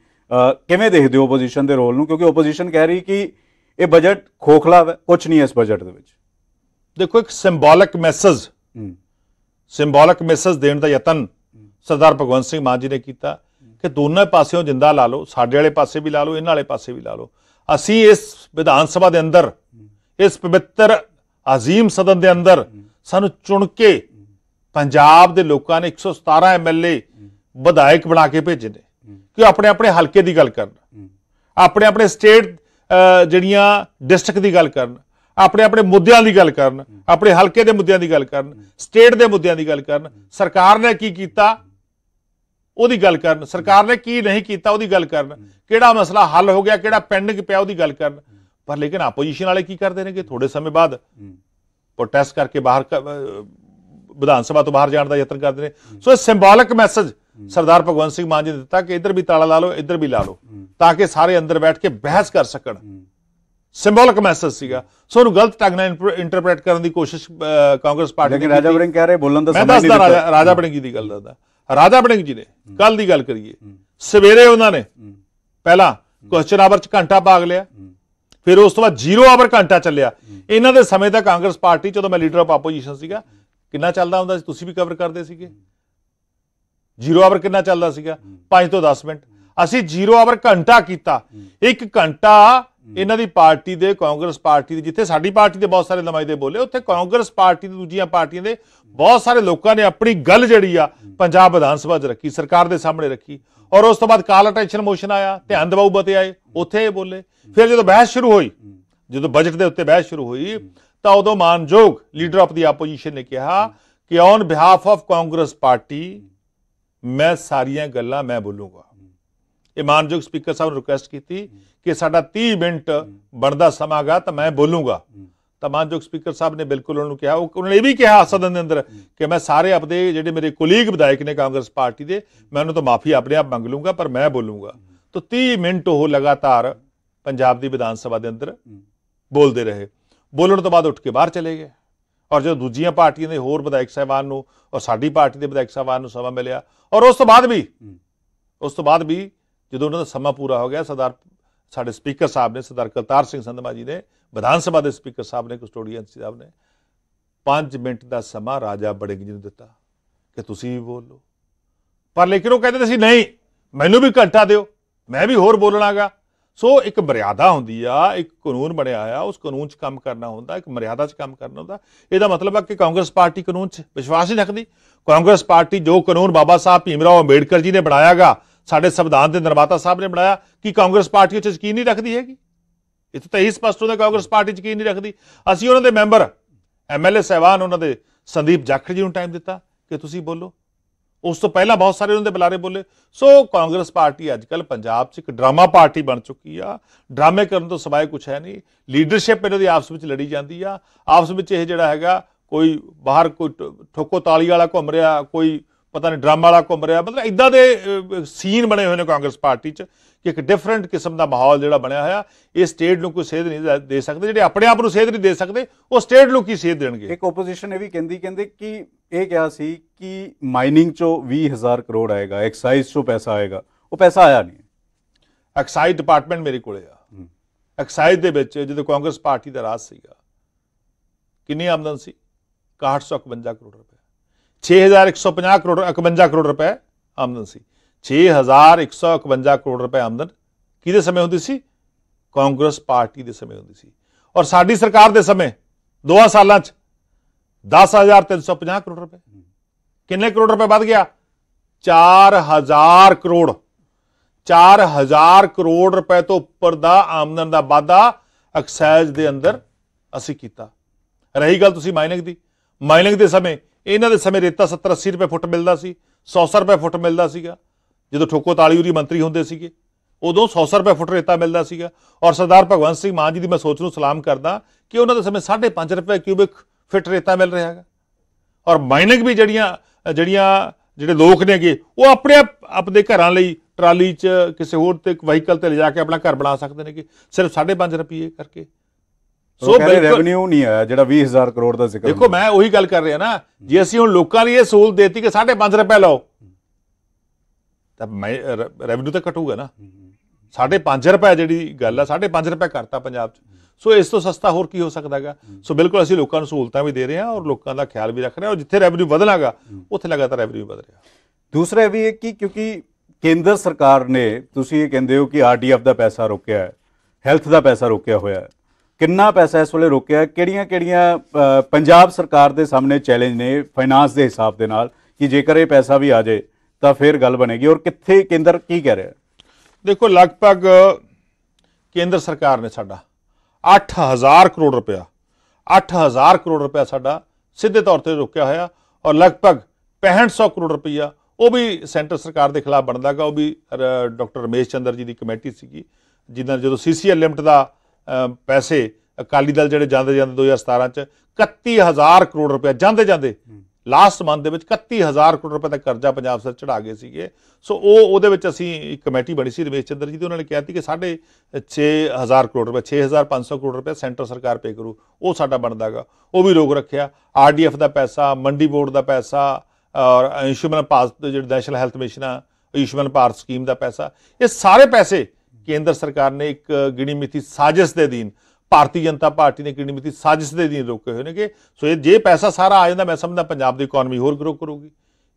ਕਿਵੇਂ ਦੇਖਦੇ ਹੋ ਆਪੋਜੀਸ਼ਨ ਦੇ ਰੋਲ ਨੂੰ ਕਿਉਂਕਿ ਆਪੋਜੀਸ਼ਨ ਕਹਿ ਰਹੀ ਕਿ ਇਹ ਬਜਟ ਖੋਖਲਾ ਹੈ ਕੁਝ ਨਹੀਂ ਇਸ ਬਜਟ ਦੇ ਵਿੱਚ ਦੇਖੋ ਇੱਕ ਸਿੰਬੋਲਿਕ ਮੈਸੇਜ ਸਿੰਬੋਲਿਕ ਮੈਸੇਜ ਦੇਣ ਦਾ ਯਤਨ ਸਰਦਾਰ ਭਗਵੰਤ ਸਿੰਘ ਮਾਨ ਜੀ ਨੇ ਕੀਤਾ ਕਿ ਦੋਨੋਂ ਪਾਸਿਓਂ ਜਿੰਦਾ ਲਾ ਲਓ ਸਾਡੇ ਵਾਲੇ ਪਾਸੇ ਵੀ ਲਾ ਲਓ ਇਹਨਾਂ ਵਾਲੇ ਪਾਸੇ ਵੀ ਲਾ ਲਓ ਅਸੀਂ ਇਸ ਵਿਧਾਨ ਸਭਾ ਦੇ ਅੰਦਰ ਇਸ ਪਵਿੱਤਰ ਅਜ਼ੀਮ ਸਦਨ ਦੇ ਅੰਦਰ ਸਾਨੂੰ ਚੁਣ ਕੇ ਪੰਜਾਬ ਦੇ ਲੋਕਾਂ ਨੇ 117 ਐਮਐਲਏ ਵਿਧਾਇਕ ਬਣਾ ਕੇ ਭੇਜੇ ਨੇ ਕਿ ਆਪਣੇ ਆਪਣੇ ਹਲਕੇ ਦੀ ਗੱਲ ਕਰਨ ਆਪਣੇ ਆਪਣੇ ਸਟੇਟ ਜਿਹੜੀਆਂ ਡਿਸਟ੍ਰਿਕਟ ਦੀ ਗੱਲ ਕਰਨ ਆਪਣੇ ਆਪਣੇ ਮੁੱਦਿਆਂ ਦੀ ਗੱਲ ਕਰਨ ਆਪਣੇ ਹਲਕੇ ਦੇ ਮੁੱਦਿਆਂ ਦੀ ਗੱਲ ਕਰਨ ਸਟੇਟ ਦੇ ਮੁੱਦਿਆਂ ਦੀ ਗੱਲ ਕਰਨ ਸਰਕਾਰ ਨੇ ਕੀ ਕੀਤਾ ਉਹਦੀ ਗੱਲ ਕਰਨ ਸਰਕਾਰ ਨੇ ਕੀ ਨਹੀਂ ਕੀਤਾ ਉਹਦੀ ਗੱਲ ਕਰਨ ਕਿਹੜਾ ਮਸਲਾ ਹੱਲ ਹੋ ਗਿਆ ਕਿਹੜਾ ਪੈਂਡਿੰਗ ਪਿਆ ਉਹਦੀ ਗੱਲ ਕਰਨ ਪਰ ਲੇਕਿਨ ਆਪੋਜੀਸ਼ਨ ਵਾਲੇ ਕੀ ਕਰਦੇ ਨੇ ਕਿ ਥੋੜੇ ਸਮੇਂ ਬਾਅਦ ਪ੍ਰੋਟੈਸਟ ਕਰਕੇ ਬਾਹਰ ਵਿਧਾਨ ਸਭਾ ਤੋਂ ਬਾਹਰ ਜਾਣ ਦਾ ਯਤਨ ਕਰਦੇ ਨੇ ਸੋ ਇਹ ਸਿੰਬੋਲਿਕ ਮੈਸੇਜ ਸਰਦਾਰ ਭਗਵੰਤ ਸਿੰਘ ਮਾਨ ਜੀ ਨੇ ਦਿੱਤਾ ਕਿ ਇੱਧਰ ਵੀ ਤਾਲਾ ਲਾ ਲਓ ਇੱਧਰ ਵੀ ਲਾ ਲਓ ਤਾਂ ਕਿ ਸਾਰੇ ਅੰਦਰ ਬੈਠ ਕੇ ਬਹਿਸ ਕਰ ਸਕਣ ਸਿੰਬੋਲਿਕ ਮੈਸੇਜ ਸੀਗਾ ਸੋ ਉਹਨੂੰ ਗਲਤ ਟੱਗ ਨਾਲ ਇੰਟਰਪ੍ਰੀਟ ਕਰਨ ਦੀ ਕੋਸ਼ਿਸ਼ ਕਾਂਗਰਸ ਪਾਰਟੀ ਨੇ ਕੀਤੀ ਰਾਜਾ ਬੜਿੰਗ ਕਹਿ ਰਹੇ ਬੋਲਣ ਦਾ ਸਮਾਂ ਨਹੀਂ ਦਿੱਤਾ ਰਾਜਾ ਬੜਿੰਗ ਦੀ ਗੱਲ ਦੱਸਦਾ ਰਾਜਾ ਬੜਿੰਗ ਜੀ ਨੇ ਕੱਲ ਦੀ ਗੱਲ ਕਰੀਏ ਸਵੇਰੇ ਉਹਨਾਂ ਨੇ ਪਹਿਲਾਂ ਕੁਐਸਚਨ ਆਵਰ ਚ ਘੰਟਾ ਭਾਗ ਲਿਆ ਫਿਰ ਉਸ ਤੋਂ ਬਾਅਦ 0 ਆਵਰ ਘੰਟਾ ਚੱਲਿਆ ਇਹਨਾਂ ਦੇ ਸਮੇਂ ਤੱਕ ਕਾਂਗਰਸ ਪਾਰਟੀ ਜਦੋਂ ਮੈਂ ਲੀਡਰ ਆਫ ਆਪੋਜੀਸ਼ਨ ਸੀਗਾ ਕਿੰਨਾ ਚੱਲਦਾ ਹੁੰਦਾ ਸੀ ਤੁਸੀਂ ਵੀ ਕਵਰ ਕਰਦੇ ਸੀਗੇ 0 ਆਵਰ ਕਿੰਨਾ ਚੱਲਦਾ ਸੀਗਾ 5 ਤੋਂ 10 ਮਿੰਟ ਅਸੀਂ 0 ਆਵਰ ਘੰਟਾ ਕੀਤਾ ਇੱਕ ਘੰਟਾ ਇਹਨਾਂ ਦੀ ਪਾਰਟੀ ਦੇ ਕਾਂਗਰਸ ਪਾਰਟੀ ਦੇ ਜਿੱਥੇ ਸਾਡੀ ਪਾਰਟੀ ਦੇ ਬਹੁਤ ਸਾਰੇ ਨਮਾਇਦੇ ਬੋਲੇ ਉੱਥੇ ਕਾਂਗਰਸ ਪਾਰਟੀ ਦੇ ਦੂਜੀਆਂ ਪਾਰਟੀਆਂ ਦੇ ਬਹੁਤ ਸਾਰੇ ਲੋਕਾਂ ਨੇ ਆਪਣੀ ਗੱਲ ਜਿਹੜੀ ਆ ਪੰਜਾਬ ਵਿਧਾਨ ਸਭਾ 'ਚ ਰੱਖੀ ਸਰਕਾਰ ਦੇ ਸਾਹਮਣੇ ਰੱਖੀ ਔਰ ਉਸ ਤੋਂ ਬਾਅਦ ਕਾਲ ਅਟੈਂਸ਼ਨ ਮੋਸ਼ਨ ਆਇਆ ਧਿਆਨ ਦਿਵਾਉ ਬਤੇ ਆਏ ਉੱਥੇ ਇਹ ਬੋਲੇ ਫਿਰ ਜਦੋਂ ਬਹਿਸ ਸ਼ੁਰੂ ਹੋਈ ਜਦੋਂ ਬਜਟ ਦੇ ਉੱਤੇ ਬਹਿਸ ਸ਼ੁਰੂ ਹੋਈ ਤਾਂ ਉਦੋਂ ਮਾਨਯੋਗ ਲੀਡਰ ਆਫ ਦੀ ਆਪੋਜੀਸ਼ਨ ਨੇ ਕਿਹਾ ਕਿ on behalf of Congress party ਮੈਂ ਸਾਰੀਆਂ ਗੱਲਾਂ ਮੈਂ ਬੋਲੂਗਾ ਇਹ ਮਾਨਯੋਗ ਸਪੀਕਰ ਸਾਹਿਬ ਨੂੰ ਰਿਕੁਐਸਟ ਕੀਤੀ ਕਿ ਸਾਡਾ 30 ਮਿੰਟ ਬਣਦਾ ਸਮਾਂਗਾ ਤਾਂ ਮੈਂ ਬੋਲੂਗਾ ਤਾਂ ਮਾਨਯੋਗ ਸਪੀਕਰ ਸਾਹਿਬ ਨੇ ਬਿਲਕੁਲ ਉਹਨੂੰ ਕਿਹਾ ਉਹਨਾਂ ਨੇ ਇਹ ਵੀ ਕਿਹਾ ਸਦਨ ਦੇ ਅੰਦਰ ਕਿ ਮੈਂ ਸਾਰੇ ਆਪਦੇ ਜਿਹੜੇ ਮੇਰੇ ਕੋਲੀਗ ਵਿਧਾਇਕ ਨੇ ਕਾਂਗਰਸ ਪਾਰਟੀ ਦੇ ਮੈਂ ਉਹਨਾਂ ਤੋਂ ਮਾਫੀ ਆਪਣੇ ਆਪ ਮੰਗ ਲੂੰਗਾ ਪਰ ਮੈਂ ਬੋਲੂੰਗਾ ਤਾਂ 30 ਮਿੰਟ ਉਹ ਲਗਾਤਾਰ ਪੰਜਾਬ ਦੀ ਵਿਧਾਨ ਸਭਾ ਦੇ ਅੰਦਰ ਬੋਲਦੇ ਰਹੇ ਬੋਲਣ ਤੋਂ ਬਾਅਦ ਉੱਠ ਕੇ ਬਾਹਰ ਚਲੇ ਗਏ ਔਰ ਜੋ ਦੂਜੀਆਂ ਪਾਰਟੀਆਂ ਦੇ ਹੋਰ ਵਿਧਾਇਕ ਸਹਿਬਾਨ ਨੂੰ ਔਰ ਸਾਡੀ ਪਾਰਟੀ ਦੇ ਵਿਧਾਇਕ ਸਹਿਬਾਨ ਨੂੰ ਸਮਾਂ ਮਿਲਿਆ ਔਰ ਉਸ ਤੋਂ ਬਾਅਦ ਵੀ ਉਸ ਤੋਂ ਬਾਅਦ ਵੀ ਜਦੋਂ ਉਹਨਾਂ ਦਾ ਸਮਾਂ ਪੂਰਾ ਹੋ ਗਿਆ ਸਰਦਾਰ ਸਾਡੇ ਸਪੀਕਰ ਸਾਹਿਬ ਨੇ ਸਰਦਾਰ ਕਰਤਾਰ ਸਿੰਘ ਸੰਧਵਾ ਜੀ ਨੇ ਵਿਧਾਨ ਸਭਾ ਦੇ ਸਪੀਕਰ ਸਾਹਿਬ ਨੇ ਕਸਟੋਡੀਅਨ ਸਾਹਿਬ ਨੇ 5 ਮਿੰਟ ਦਾ ਸਮਾਂ ਰਾਜਾ ਬੜਿੰਗ ਜੀ ਨੂੰ ਦਿੱਤਾ ਕਿ ਤੁਸੀਂ ਵੀ ਬੋਲੋ ਪਰ ਲੇਕਿਨ ਉਹ ਕਹਿੰਦੇ ਸੀ ਨਹੀਂ ਮੈਨੂੰ ਵੀ ਘੰਟਾ ਦਿਓ ਮੈਂ ਵੀ ਹੋਰ ਬੋਲਣਾਗਾ ਸੋ ਇੱਕ ਮਰਿਆਦਾ ਹੁੰਦੀ ਆ ਇੱਕ ਕਾਨੂੰਨ ਬਣਿਆ ਆ ਉਸ ਕਾਨੂੰਨ 'ਚ ਕੰਮ ਕਰਨਾ ਹੁੰਦਾ ਇੱਕ ਮਰਿਆਦਾ 'ਚ ਕੰਮ ਕਰਨਾ ਹੁੰਦਾ ਇਹਦਾ ਮਤਲਬ ਆ ਕਿ ਕਾਂਗਰਸ ਪਾਰਟੀ ਕਾਨੂੰਨ 'ਚ ਵਿਸ਼ਵਾਸ ਨਹੀਂ ਰੱਖਦੀ ਕਾਂਗਰਸ ਪਾਰਟੀ ਜੋ ਕਾਨੂੰਨ ਬਾਬਾ ਸਾਹਿਬ ਭੀਮਰਾਓ ਅੰਬੇਡਕਰ ਜੀ ਨੇ ਬਣਾਇਆਗਾ ਸਾਡੇ ਸੰਵਿਧਾਨ ਦੇ ਨਿਰਮਾਤਾ ਸਾਹਿਬ ਨੇ ਬਣਾਇਆ ਕਿ ਕਾਂਗਰਸ ਪਾਰਟੀ 'ਚ ਯਕੀਨ ਨਹੀਂ ਰੱਖਦੀ ਹੈਗੀ ਇਹ ਤਾਂ ਇਹੀ ਸਪਸ਼ਟ ਹੁੰਦਾ ਕਾਂਗਰਸ ਪਾਰਟੀ ਯਕੀਨ ਨਹੀਂ ਰੱਖਦੀ ਅਸੀਂ ਉਹਨਾਂ ਦੇ ਮੈਂਬਰ ਐਮਐਲਏ ਸਹਿਵਾਨ ਉਹਨਾਂ ਦੇ ਸੰਦੀਪ ਜਾਖੜ ਜੀ ਨੂੰ ਟਾਈਮ ਦਿੱਤਾ ਕਿ ਤੁਸੀਂ ਬੋਲੋ ਉਸ ਤੋਂ ਪਹਿਲਾਂ ਬਹੁਤ ਸਾਰੇ ਉਹਨਾਂ ਦੇ ਬੁਲਾਰੇ ਬੋਲੇ ਸੋ ਕਾਂਗਰਸ ਪਾਰਟੀ ਅੱਜਕੱਲ ਪੰਜਾਬ 'ਚ ਇੱਕ ਡਰਾਮਾ ਪਾਰਟੀ ਬਣ ਚੁੱਕੀ ਆ ਡਰਾਮੇ ਕਰਨ ਤੋਂ ਸਵਾਇ ਕੁਝ ਹੈ ਨਹੀਂ ਲੀਡਰਸ਼ਿਪ ਇਹਨਾਂ ਦੀ ਆਪਸ ਵਿੱਚ ਲੜੀ ਜਾਂਦੀ ਆ ਆਪਸ ਵਿੱਚ ਇਹ ਜਿਹੜਾ ਹੈਗਾ ਕੋਈ ਬਾਹਰ ਕੋਈ ਠੋਕੋ ਤਾਲੀ ਵਾਲਾ ਘੁੰਮ ਰਿਹਾ ਕੋਈ ਪਤਾ ਨਹੀਂ ਡਰਾਮਾ ਵਾਲਾ ਘੁੰਮ ਰਿਹਾ ਮਤਲਬ ਇਦਾਂ ਦੇ ਸੀਨ ਬਣੇ ਹੋਏ ਨੇ ਕਾਂਗਰਸ ਪਾਰਟੀ 'ਚ ਕਿ ਇੱਕ ਡਿਫਰੈਂਟ ਕਿਸਮ ਦਾ ਮਾਹੌਲ ਜਿਹੜਾ ਬਣਿਆ ਹੋਇਆ ਇਹ ਸਟੇਟ ਨੂੰ ਕੋਈ ਸੇਧ ਨਹੀਂ ਦੇ ਸਕਦੇ ਜਿਹੜੇ ਆਪਣੇ ਆਪ ਨੂੰ ਸੇਧ ਨਹੀਂ ਦੇ ਸਕਦੇ ਉਹ ਸਟੇਟ ਨੂੰ ਕੀ ਸੇਧ ਦੇਣਗੇ ਇੱਕ ਆਪੋਜੀਸ਼ਨ ਇਹ ਵੀ ਕਹਿੰਦੀ ਕਹਿੰਦੇ ਕਿ ਇਹ ਕਿਹਾ ਸੀ ਕਿ ਮਾਈਨਿੰਗ 'ਚੋਂ 20000 ਕਰੋੜ ਆਏਗਾ ਐਕਸਾਈਜ਼ 'ਚੋਂ ਪੈਸਾ ਆਏਗਾ ਉਹ ਪੈਸਾ ਆਇਆ ਨਹੀਂ ਐਕਸਾਈਜ਼ ਡਿਪਾਰਟਮੈਂਟ ਮੇਰੇ ਕੋਲੇ ਆ ਐਕਸਾਈਜ਼ ਦੇ ਵਿੱਚ ਜਦੋਂ ਕਾਂਗਰਸ ਪਾਰਟੀ ਦਾ ਰਾਜ ਸੀਗਾ ਕਿੰਨੀ ਆਮਦਨ ਸੀ 6152 ਕਰੋੜ 6150 ਕਰੋੜ 51 ਕਰੋੜ ਰੁਪਏ ਆਮਦਨ ਸੀ 6151 ਕਰੋੜ ਰੁਪਏ ਆਮਦਨ ਕਿਹਦੇ ਸਮੇਂ ਹੁੰਦੀ ਸੀ ਕਾਂਗਰਸ ਪਾਰਟੀ ਦੇ ਸਮੇਂ ਹੁੰਦੀ ਸੀ ਔਰ ਸਾਡੀ ਸਰਕਾਰ ਦੇ ਸਮੇਂ ਦੋਹਾਂ ਸਾਲਾਂ 'ਚ 10350 ਕਰੋੜ ਰੁਪਏ ਕਿੰਨੇ ਕਰੋੜ ਰੁਪਏ ਵੱਧ ਗਿਆ 4000 ਕਰੋੜ 4000 ਕਰੋੜ ਰੁਪਏ ਤੋਂ ਉੱਪਰ ਦਾ ਆਮਦਨ ਦਾ ਵਾਧਾ ਐਕਸਾਈਜ਼ ਦੇ ਅੰਦਰ ਅਸੀਂ ਕੀਤਾ ਰਹੀ ਗੱਲ ਤੁਸੀਂ ਮਾਈਨਿੰਗ ਦੀ ਮਾਈਨਿੰਗ ਦੇ ਸਮੇਂ ਇਹਨਾਂ ਦੇ ਸਮੇਂ ਰੇਤਾ 70 80 ਰੁਪਏ ਫੁੱਟ ਮਿਲਦਾ ਸੀ 100 ਰੁਪਏ ਫੁੱਟ ਮਿਲਦਾ ਸੀਗਾ ਜਦੋਂ ਠੋਕੋ ਤਾਲੀ ਉਰੀ ਮੰਤਰੀ ਹੁੰਦੇ ਸੀਗੇ ਉਦੋਂ 100 ਰੁਪਏ ਫੁੱਟ ਰੇਤਾ ਮਿਲਦਾ ਸੀਗਾ ਔਰ ਸਰਦਾਰ ਭਗਵੰਤ ਸਿੰਘ ਮਾਨ ਜੀ ਦੀ ਮੈਂ ਸੋਚ ਨੂੰ ਸਲਾਮ ਕਰਦਾ ਕਿ ਉਹਨਾਂ ਦੇ ਸਮੇਂ 5.5 ਰੁਪਏ ਕਿਊਬਿਕ ਫਿਟ ਰੇਤਾ ਮਿਲ ਰਿਹਾ ਹੈਗਾ ਔਰ ਮਾਈਨਿੰਗ ਵੀ ਜਿਹੜੀਆਂ ਜਿਹੜੀਆਂ ਜਿਹੜੇ ਲੋਕ ਨੇਗੇ ਉਹ ਆਪਣੇ ਆਪਣੇ ਘਰਾਂ ਲਈ ਟਰਾਲੀ 'ਚ ਕਿਸੇ ਹੋਰ ਤੇ ਇੱਕ ਵਹੀਕਲ ਤੇ ਲਿਜਾ ਕੇ ਆਪਣਾ ਘਰ ਬਣਾ ਸਕਦੇ ਨੇਗੇ ਸਿਰਫ 5.5 ਰੁਪਏ ਕਰਕੇ ਸੋ ਰੈਵਨਿਊ ਨਹੀਂ ਆਇਆ ਜਿਹੜਾ 20000 ਕਰੋੜ ਦਾ ਜ਼ਿਕਰ ਦੇਖੋ ਮੈਂ ਉਹੀ ਗੱਲ ਕਰ ਰਿਹਾ ਨਾ ਜੇ ਅਸੀਂ ਹੁਣ ਲੋਕਾਂ ਲਈ ਇਹ ਸਹੂਲਤ ਦੇਤੀ ਕਿ 5.5 ਰੁਪਏ ਲਓ ਤਾਂ ਮੈਂ ਰੈਵਨਿਊ ਤਾਂ ਘਟੂਗਾ ਨਾ 5.5 ਰੁਪਏ ਜਿਹੜੀ ਗੱਲ ਆ 5.5 ਰੁਪਏ ਕਰਤਾ ਪੰਜਾਬ 'ਚ ਸੋ ਇਸ ਤੋਂ ਸਸਤਾ ਹੋਰ ਕੀ ਹੋ ਸਕਦਾਗਾ ਸੋ ਬਿਲਕੁਲ ਅਸੀਂ ਲੋਕਾਂ ਨੂੰ ਸਹੂਲਤਾਂ ਵੀ ਦੇ ਰਹੇ ਹਾਂ ਔਰ ਲੋਕਾਂ ਦਾ ਖਿਆਲ ਵੀ ਰੱਖ ਰਹੇ ਹਾਂ ਔਰ ਜਿੱਥੇ ਰੈਵਨਿਊ ਵਧਣਾਗਾ ਉੱਥੇ ਲਗਾਤਾਰ ਰੈਵਨਿਊ ਵਧ ਰਿਹਾ ਦੂਸਰਾ ਵੀ ਇਹ ਕਿ ਕਿਉਂਕਿ ਕੇਂਦਰ ਸਰਕਾਰ ਨੇ ਤੁਸੀਂ ਇਹ ਕਹਿੰਦੇ ਹੋ ਕਿ ਆਰਡੀਐਫ ਦਾ ਪੈਸਾ ਰੋਕਿਆ ਹੈ ਹੈਲਥ ਦਾ ਪੈਸਾ ਰੁਕਿਆ ਹੋਇਆ ਹੈ ਕਿੰਨਾ ਪੈਸਾ ਇਸ ਵੇਲੇ ਰੁਕਿਆ ਕਿਹੜੀਆਂ-ਕਿਹੜੀਆਂ ਪੰਜਾਬ ਸਰਕਾਰ ਦੇ ਸਾਹਮਣੇ ਚੈਲੰਜ ਨੇ ਫਾਈਨਾਂਸ ਦੇ ਹਿਸਾਬ ਦੇ ਨਾਲ ਕਿ ਜੇਕਰ ਇਹ ਪੈਸਾ ਵੀ ਆ ਜਾਏ ਤਾਂ ਫਿਰ ਗੱਲ ਬਣੇਗੀ ਔਰ ਕਿੱਥੇ ਕੇਂਦਰ ਕੀ ਕਹਿ ਰਿਹਾ ਦੇਖੋ ਲਗਭਗ ਕੇਂਦਰ ਸਰਕਾਰ ਨੇ ਸਾਡਾ 8000 ਕਰੋੜ ਰੁਪਇਆ 8000 ਕਰੋੜ ਰੁਪਇਆ ਸਾਡਾ ਸਿੱਧੇ ਤੌਰ ਤੇ ਰੁਕਿਆ ਹੋਇਆ ਔਰ ਲਗਭਗ 6500 ਕਰੋੜ ਰੁਪਇਆ ਉਹ ਵੀ ਸੈਂਟਰ ਸਰਕਾਰ ਦੇ ਖਿਲਾਫ ਬਣਦਾਗਾ ਉਹ ਵੀ ਡਾਕਟਰ ਰਮੇਸ਼ ਚੰਦਰ ਜੀ ਦੀ ਕਮੇਟੀ ਸੀਗੀ ਜਿੱਦਾਂ ਜਦੋਂ ਸੀਸੀਐਲ ਲਿਮਟ ਦਾ ਪੈਸੇ ਅਕਾਲੀ ਦਲ ਜਿਹੜੇ ਜਾਂਦੇ ਜਾਂਦੇ 2017 ਚ 31000 ਕਰੋੜ ਰੁਪਏ ਜਾਂਦੇ ਜਾਂਦੇ ਲਾਸਟ ਮੰਥ ਦੇ ਵਿੱਚ 31000 ਕਰੋੜ ਰੁਪਏ ਦਾ ਕਰਜ਼ਾ ਪੰਜਾਬ ਸਰ ਚੜਾ ਗਏ ਸੀਗੇ ਸੋ ਉਹ ਉਹਦੇ ਵਿੱਚ ਅਸੀਂ ਇੱਕ ਕਮੇਟੀ ਬਣੀ ਸੀ ਰਮੇਸ਼ ਚੰਦਰ ਜੀ ਤੇ ਉਹਨਾਂ ਨੇ ਕਿਹਾ ਸੀ ਕਿ ਸਾਡੇ 6000 ਕਰੋੜ ਰੁਪਏ 6500 ਕਰੋੜ ਰੁਪਏ ਸੈਂਟਰ ਸਰਕਾਰ ਪੇ ਕਰੂ ਉਹ ਸਾਡਾ ਬਣਦਾਗਾ ਉਹ ਵੀ ਰੋਕ ਰੱਖਿਆ ਆਰਡੀਐਫ ਦਾ ਪੈਸਾ ਮੰਡੀ ਬੋਰਡ ਦਾ ਪੈਸਾ ਔਰ ਅਯੁਸ਼ਮਨ ਭਾਰਤ ਜਿਹੜਾ ਨੈਸ਼ਨਲ ਹੈਲਥ ਮਿਸ਼ਨ ਆ ਅਯੁਸ਼ਮਨ ਭਾਰਤ ਸਕੀਮ ਦਾ ਪੈਸਾ ਇਹ ਸਾਰੇ ਪੈਸੇ ਕੇਂਦਰ ਸਰਕਾਰ ਨੇ ਇੱਕ ਗਿਣੀ ਮਿਤੀ ਸਾਜ਼ਿਸ਼ ਦੇ ਦੀਨ ਭਾਰਤੀ ਜਨਤਾ ਪਾਰਟੀ ਨੇ ਗਿਣੀ ਮਿਤੀ ਸਾਜ਼ਿਸ਼ ਦੇ ਦੀਨ ਰੋਕੇ ਹੋਏ ਨੇ ਕਿ ਸੋ ਇਹ ਜੇ ਪੈਸਾ ਸਾਰਾ ਆ ਜਾਂਦਾ ਮੈਂ ਸਮਝਦਾ ਪੰਜਾਬ ਦੀ ਇਕਨੋਮੀ ਹੋਰ ਗਰੋ ਕਰੂਗੀ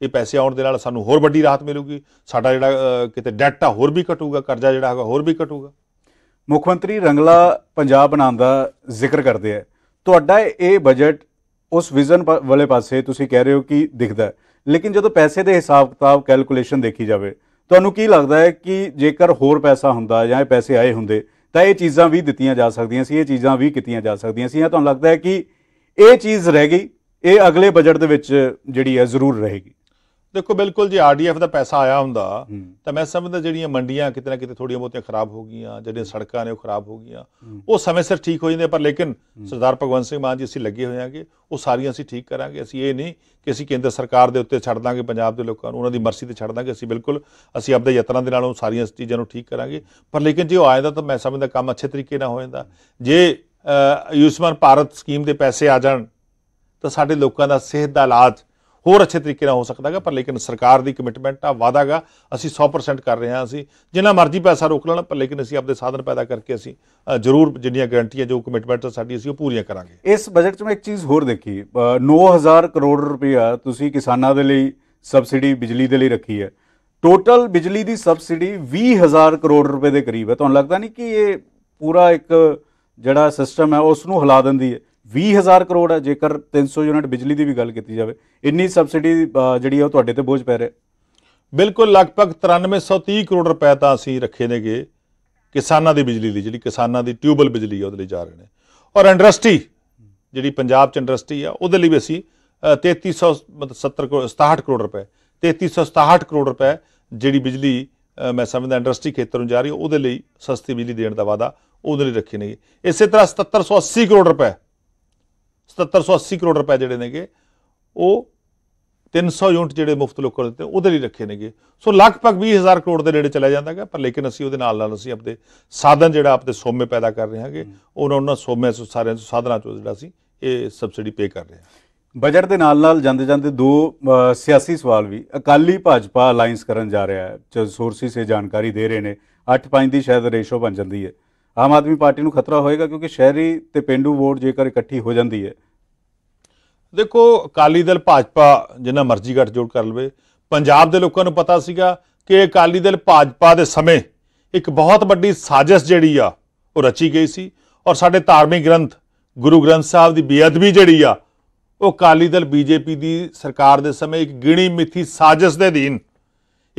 ਇਹ ਪੈਸੇ ਆਉਣ ਦੇ ਨਾਲ ਸਾਨੂੰ ਹੋਰ ਵੱਡੀ ਰਾਹਤ ਮਿਲੂਗੀ ਸਾਡਾ ਜਿਹੜਾ ਕਿਤੇ ਡੈਟ ਆ ਹੋਰ ਵੀ ਘਟੂਗਾ ਕਰਜ਼ਾ ਜਿਹੜਾ ਹੈਗਾ ਹੋਰ ਵੀ ਘਟੂਗਾ ਮੁੱਖ ਮੰਤਰੀ ਰੰਗਲਾ ਪੰਜਾਬ ਬਣਾਉਣ ਦਾ ਜ਼ਿਕਰ ਕਰਦੇ ਆ ਤੁਹਾਡਾ ਇਹ ਬਜਟ ਉਸ ਵਿਜ਼ਨ ਵਾਲੇ ਪਾਸੇ ਤੁਸੀਂ ਕਹਿ ਰਹੇ ਹੋ ਕਿ ਦਿਖਦਾ ਲੇਕਿਨ ਜਦੋਂ ਪੈਸੇ ਦੇ ਹਿਸਾਬ-ਕਿਤਾਬ ਕੈਲਕੂਲੇਸ਼ਨ ਦੇਖੀ ਜਾਵੇ ਤੁਹਾਨੂੰ ਕੀ ਲੱਗਦਾ ਹੈ ਕਿ ਜੇਕਰ ਹੋਰ ਪੈਸਾ ਹੁੰਦਾ ਜਾਂ ਇਹ ਪੈਸੇ ਆਏ ਹੁੰਦੇ ਤਾਂ ਇਹ ਚੀਜ਼ਾਂ ਵੀ ਦਿੱਤੀਆਂ ਜਾ ਸਕਦੀਆਂ ਸੀ ਇਹ ਚੀਜ਼ਾਂ ਵੀ ਕੀਤੀਆਂ ਜਾ ਸਕਦੀਆਂ ਸੀ ਜਾਂ ਤੁਹਾਨੂੰ ਲੱਗਦਾ ਹੈ ਕਿ ਇਹ ਚੀਜ਼ ਰਹਿ ਗਈ ਇਹ ਅਗਲੇ ਬਜਟ ਦੇ ਵਿੱਚ ਜਿਹੜੀ ਹੈ ਜ਼ਰੂਰ ਰਹੇਗੀ ਦੇਖੋ ਬਿਲਕੁਲ ਜੇ ਆਰਡੀਐਫ ਦਾ ਪੈਸਾ ਆਇਆ ਹੁੰਦਾ ਤਾਂ ਮੈਂ ਸਮਝਦਾ ਜਿਹੜੀਆਂ ਮੰਡੀਆਂ ਕਿਤੇ ਨਾ ਕਿਤੇ ਥੋੜੀਆਂ ਬਹੁਤੀਆਂ ਖਰਾਬ ਹੋ ਗਈਆਂ ਜਿਹੜੀਆਂ ਸੜਕਾਂ ਨੇ ਉਹ ਖਰਾਬ ਹੋ ਗਈਆਂ ਉਹ ਸਮੇਂ ਸਿਰ ਠੀਕ ਹੋ ਜਾਂਦੇ ਪਰ ਲੇਕਿਨ ਸਰਦਾਰ ਭਗਵੰਤ ਸਿੰਘ ਮਾਨ ਜੀ ਅਸੀਂ ਲੱਗੇ ਹੋਏ ਕਿ ਉਹ ਸਾਰੀਆਂ ਅਸੀਂ ਠੀਕ ਕਰਾਂਗੇ ਅਸੀਂ ਇਹ ਨਹੀਂ ਕਿ ਅਸੀਂ ਕੇਂਦਰ ਸਰਕਾਰ ਦੇ ਉੱਤੇ ਛੱਡ ਦਾਂਗੇ ਪੰਜਾਬ ਦੇ ਲੋਕਾਂ ਨੂੰ ਉਹਨਾਂ ਦੀ ਮਰਜ਼ੀ ਤੇ ਛੱਡ ਦਾਂਗੇ ਅਸੀਂ ਬਿਲਕੁਲ ਅਸੀਂ ਆਪਦੇ ਯਤਨਾਂ ਦੇ ਨਾਲ ਉਹ ਸਾਰੀਆਂ ਚੀਜ਼ਾਂ ਨੂੰ ਠੀਕ ਕਰਾਂਗੇ ਪਰ ਲੇਕਿਨ ਜੇ ਉਹ ਆਏ ਤਾਂ ਮੈਂ ਸਮਝਦਾ ਕੰਮ ਅੱਛੇ ਤਰੀਕੇ ਨਾਲ ਹੋ ਜਾਂਦਾ ਜੇ ਆਯੁਸ਼ਮਾਨ ਭਾਰਤ ਸਕੀਮ ਦੇ ਪੈਸੇ ਆ ਜਾਣ ਤਾਂ ਸਾਡੇ ਲੋਕਾਂ ਦਾ ਸਿਹਤ ਦਾ ਇਲਾਜ ਹੋਰ ਅੱਛੇ ਤਰੀਕੇ ਨਾਲ ਹੋ ਸਕਦਾ ਹੈਗਾ ਪਰ ਲੇਕਿਨ ਸਰਕਾਰ ਦੀ ਕਮਿਟਮੈਂਟ ਆ ਵਾਦਾਗਾ ਅਸੀਂ 100% ਕਰ ਰਹੇ ਹਾਂ ਅਸੀਂ ਜਿੰਨਾ ਮਰਜ਼ੀ ਪੈਸਾ ਰੋਕ ਲੈਣ ਪਰ ਲੇਕਿਨ ਅਸੀਂ ਆਪਦੇ ਸਾਧਨ ਪੈਦਾ ਕਰਕੇ ਅਸੀਂ ਜ਼ਰੂਰ ਜਿੰਨੀਆਂ ਗਾਰੰਟੀਆਂ ਜੋ ਕਮਿਟਮੈਂਟ ਸਾਡੀ ਅਸੀਂ ਉਹ ਪੂਰੀਆਂ ਕਰਾਂਗੇ ਇਸ ਬਜਟ 'ਚ ਮੈਂ ਇੱਕ ਚੀਜ਼ ਹੋਰ ਦੇਖੀ 9000 ਕਰੋੜ ਰੁਪਇਆ ਤੁਸੀਂ ਕਿਸਾਨਾਂ ਦੇ ਲਈ ਸਬਸਿਡੀ ਬਿਜਲੀ ਦੇ ਲਈ ਰੱਖੀ ਹੈ ਟੋਟਲ ਬਿਜਲੀ ਦੀ ਸਬਸਿਡੀ 20000 ਕਰੋੜ ਰੁਪਏ ਦੇ ਕਰੀਬ ਹੈ ਤੁਹਾਨੂੰ ਲੱਗਦਾ ਨਹੀਂ ਕਿ ਇਹ ਪੂਰਾ ਇੱਕ ਜਿਹੜਾ ਸਿਸਟਮ ਹੈ ਉਸ ਨੂੰ ਹਿਲਾ ਦਿੰਦੀ ਹੈ 20000 ਕਰੋੜ ਹੈ ਜੇਕਰ 300 ਯੂਨਿਟ ਬਿਜਲੀ ਦੀ ਵੀ ਗੱਲ ਕੀਤੀ ਜਾਵੇ ਇੰਨੀ ਸਬਸਿਡੀ ਜਿਹੜੀ ਹੈ ਉਹ ਤੁਹਾਡੇ ਤੇ ਬੋਝ ਪੈ ਰਿਹਾ ਬਿਲਕੁਲ ਲਗਭਗ 9330 ਕਰੋੜ ਰੁਪਏ ਤਾਂ ਅਸੀਂ ਰੱਖੇ ਨੇਗੇ ਕਿਸਾਨਾਂ ਦੀ ਬਿਜਲੀ ਲਈ ਜਿਹੜੀ ਕਿਸਾਨਾਂ ਦੀ ਟਿਊਬਲ ਬਿਜਲੀ ਹੈ ਉਹਦੇ ਲਈ ਜਾ ਰਹੇ ਨੇ ਔਰ ਇੰਡਸਟਰੀ ਜਿਹੜੀ ਪੰਜਾਬ ਚ ਇੰਡਸਟਰੀ ਆ ਉਹਦੇ ਲਈ ਵੀ ਅਸੀਂ 3300 ਮਤਲਬ 70 ਕਰੋੜ 67 ਕਰੋੜ ਰੁਪਏ 3367 ਕਰੋੜ ਰੁਪਏ ਜਿਹੜੀ ਬਿਜਲੀ ਮੈਂ ਸਮਝਦਾ ਇੰਡਸਟਰੀ ਖੇਤਰ ਨੂੰ ਜਾ ਰਹੀ ਉਹਦੇ ਲਈ ਸਸਤੀ ਬਿਜਲੀ ਦੇਣ ਦਾ ਵਾਅਦਾ ਉਹਦੇ ਲਈ ਰੱਖੇ ਨੇ ਇਸੇ ਤਰ੍ਹਾਂ 7780 ਕਰੋੜ ਰੁਪਏ 7780 ਕਰੋੜ ਰੁਪਏ ਜਿਹੜੇ ਨੇਗੇ ਉਹ 300 ਯੂਨਿਟ ਜਿਹੜੇ ਮੁਫਤ ਲੋਕਾਂ ਦੇ ਦਿੱਤੇ ਉਹਦੇ ਲਈ ਰੱਖੇ ਨੇਗੇ ਸੋ ਲਗਭਗ 20000 ਕਰੋੜ ਦੇ ਨੇੜੇ ਚਲਾ ਜਾਂਦਾਗਾ ਪਰ ਲੇਕਿਨ ਅਸੀਂ ਉਹਦੇ ਨਾਲ ਨਾਲ ਅਸੀਂ ਆਪਦੇ ਸਾਧਨ ਜਿਹੜਾ ਆਪਦੇ ਸੋਮੇ ਪੈਦਾ ਕਰ ਰਹੇ ਹਾਂਗੇ ਉਹਨਾਂ ਉਹਨਾਂ ਸੋਮੇ ਸੋ ਸਾਰਿਆਂ ਤੋਂ ਸਾਧਨਾਂ ਚੋਂ ਜਿਹੜਾ ਸੀ ਇਹ ਸਬਸਿਡੀ ਪੇ ਕਰ ਰਹੇ ਹਾਂ ਬਜਟ ਦੇ ਨਾਲ ਨਾਲ ਜਾਂਦੇ ਜਾਂਦੇ ਦੋ ਸਿਆਸੀ ਸਵਾਲ ਵੀ ਅਕਾਲੀ ਭਾਜਪਾ ਅਲਾਈਅੰਸ ਕਰਨ ਜਾ ਰਿਹਾ ਹੈ ਜੋ ਸੋਰਸਿਸ ਇਹ ਜਾਣਕਾਰੀ ਦੇ ਰਹੇ ਨੇ 8-5 ਦੀ ਸ਼ਾਇਦ ਰੇਸ਼ੋ ਬਣ ਜਾਂਦੀ ਹੈ ਆਮ ਆਦਮੀ ਪਾਰਟੀ ਨੂੰ ਖਤਰਾ ਹੋਏਗਾ ਕਿਉਂਕਿ ਸ਼ਹਿਰੀ ਤੇ ਪਿੰਡੂ ਵੋਟ ਜੇਕਰ ਇਕੱਠੀ ਹੋ ਜਾਂਦੀ ਹੈ ਦੇਖੋ ਅਕਾਲੀ ਦਲ ਭਾਜਪਾ ਜਿੰਨਾ ਮਰਜ਼ੀ ਘਟ ਜੋੜ ਕਰ ਲਵੇ ਪੰਜਾਬ ਦੇ ਲੋਕਾਂ ਨੂੰ ਪਤਾ ਸੀਗਾ ਕਿ ਅਕਾਲੀ ਦਲ ਭਾਜਪਾ ਦੇ ਸਮੇਂ ਇੱਕ ਬਹੁਤ ਵੱਡੀ ਸਾਜ਼ਿਸ਼ ਜਿਹੜੀ ਆ ਉਹ ਰਚੀ ਗਈ ਸੀ ਔਰ ਸਾਡੇ ਧਾਰਮਿਕ ਗ੍ਰੰਥ ਗੁਰੂ ਗ੍ਰੰਥ ਸਾਹਿਬ ਦੀ ਬੇਅਦਬੀ ਜਿਹੜੀ ਆ ਉਹ ਅਕਾਲੀ ਦਲ ਬੀਜੇਪੀ ਦੀ ਸਰਕਾਰ ਦੇ ਸਮੇਂ ਇੱਕ ਗਿਣੀ ਮਿੱਥੀ ਸਾਜ਼ਿਸ਼ ਦੇ ਅਧੀਨ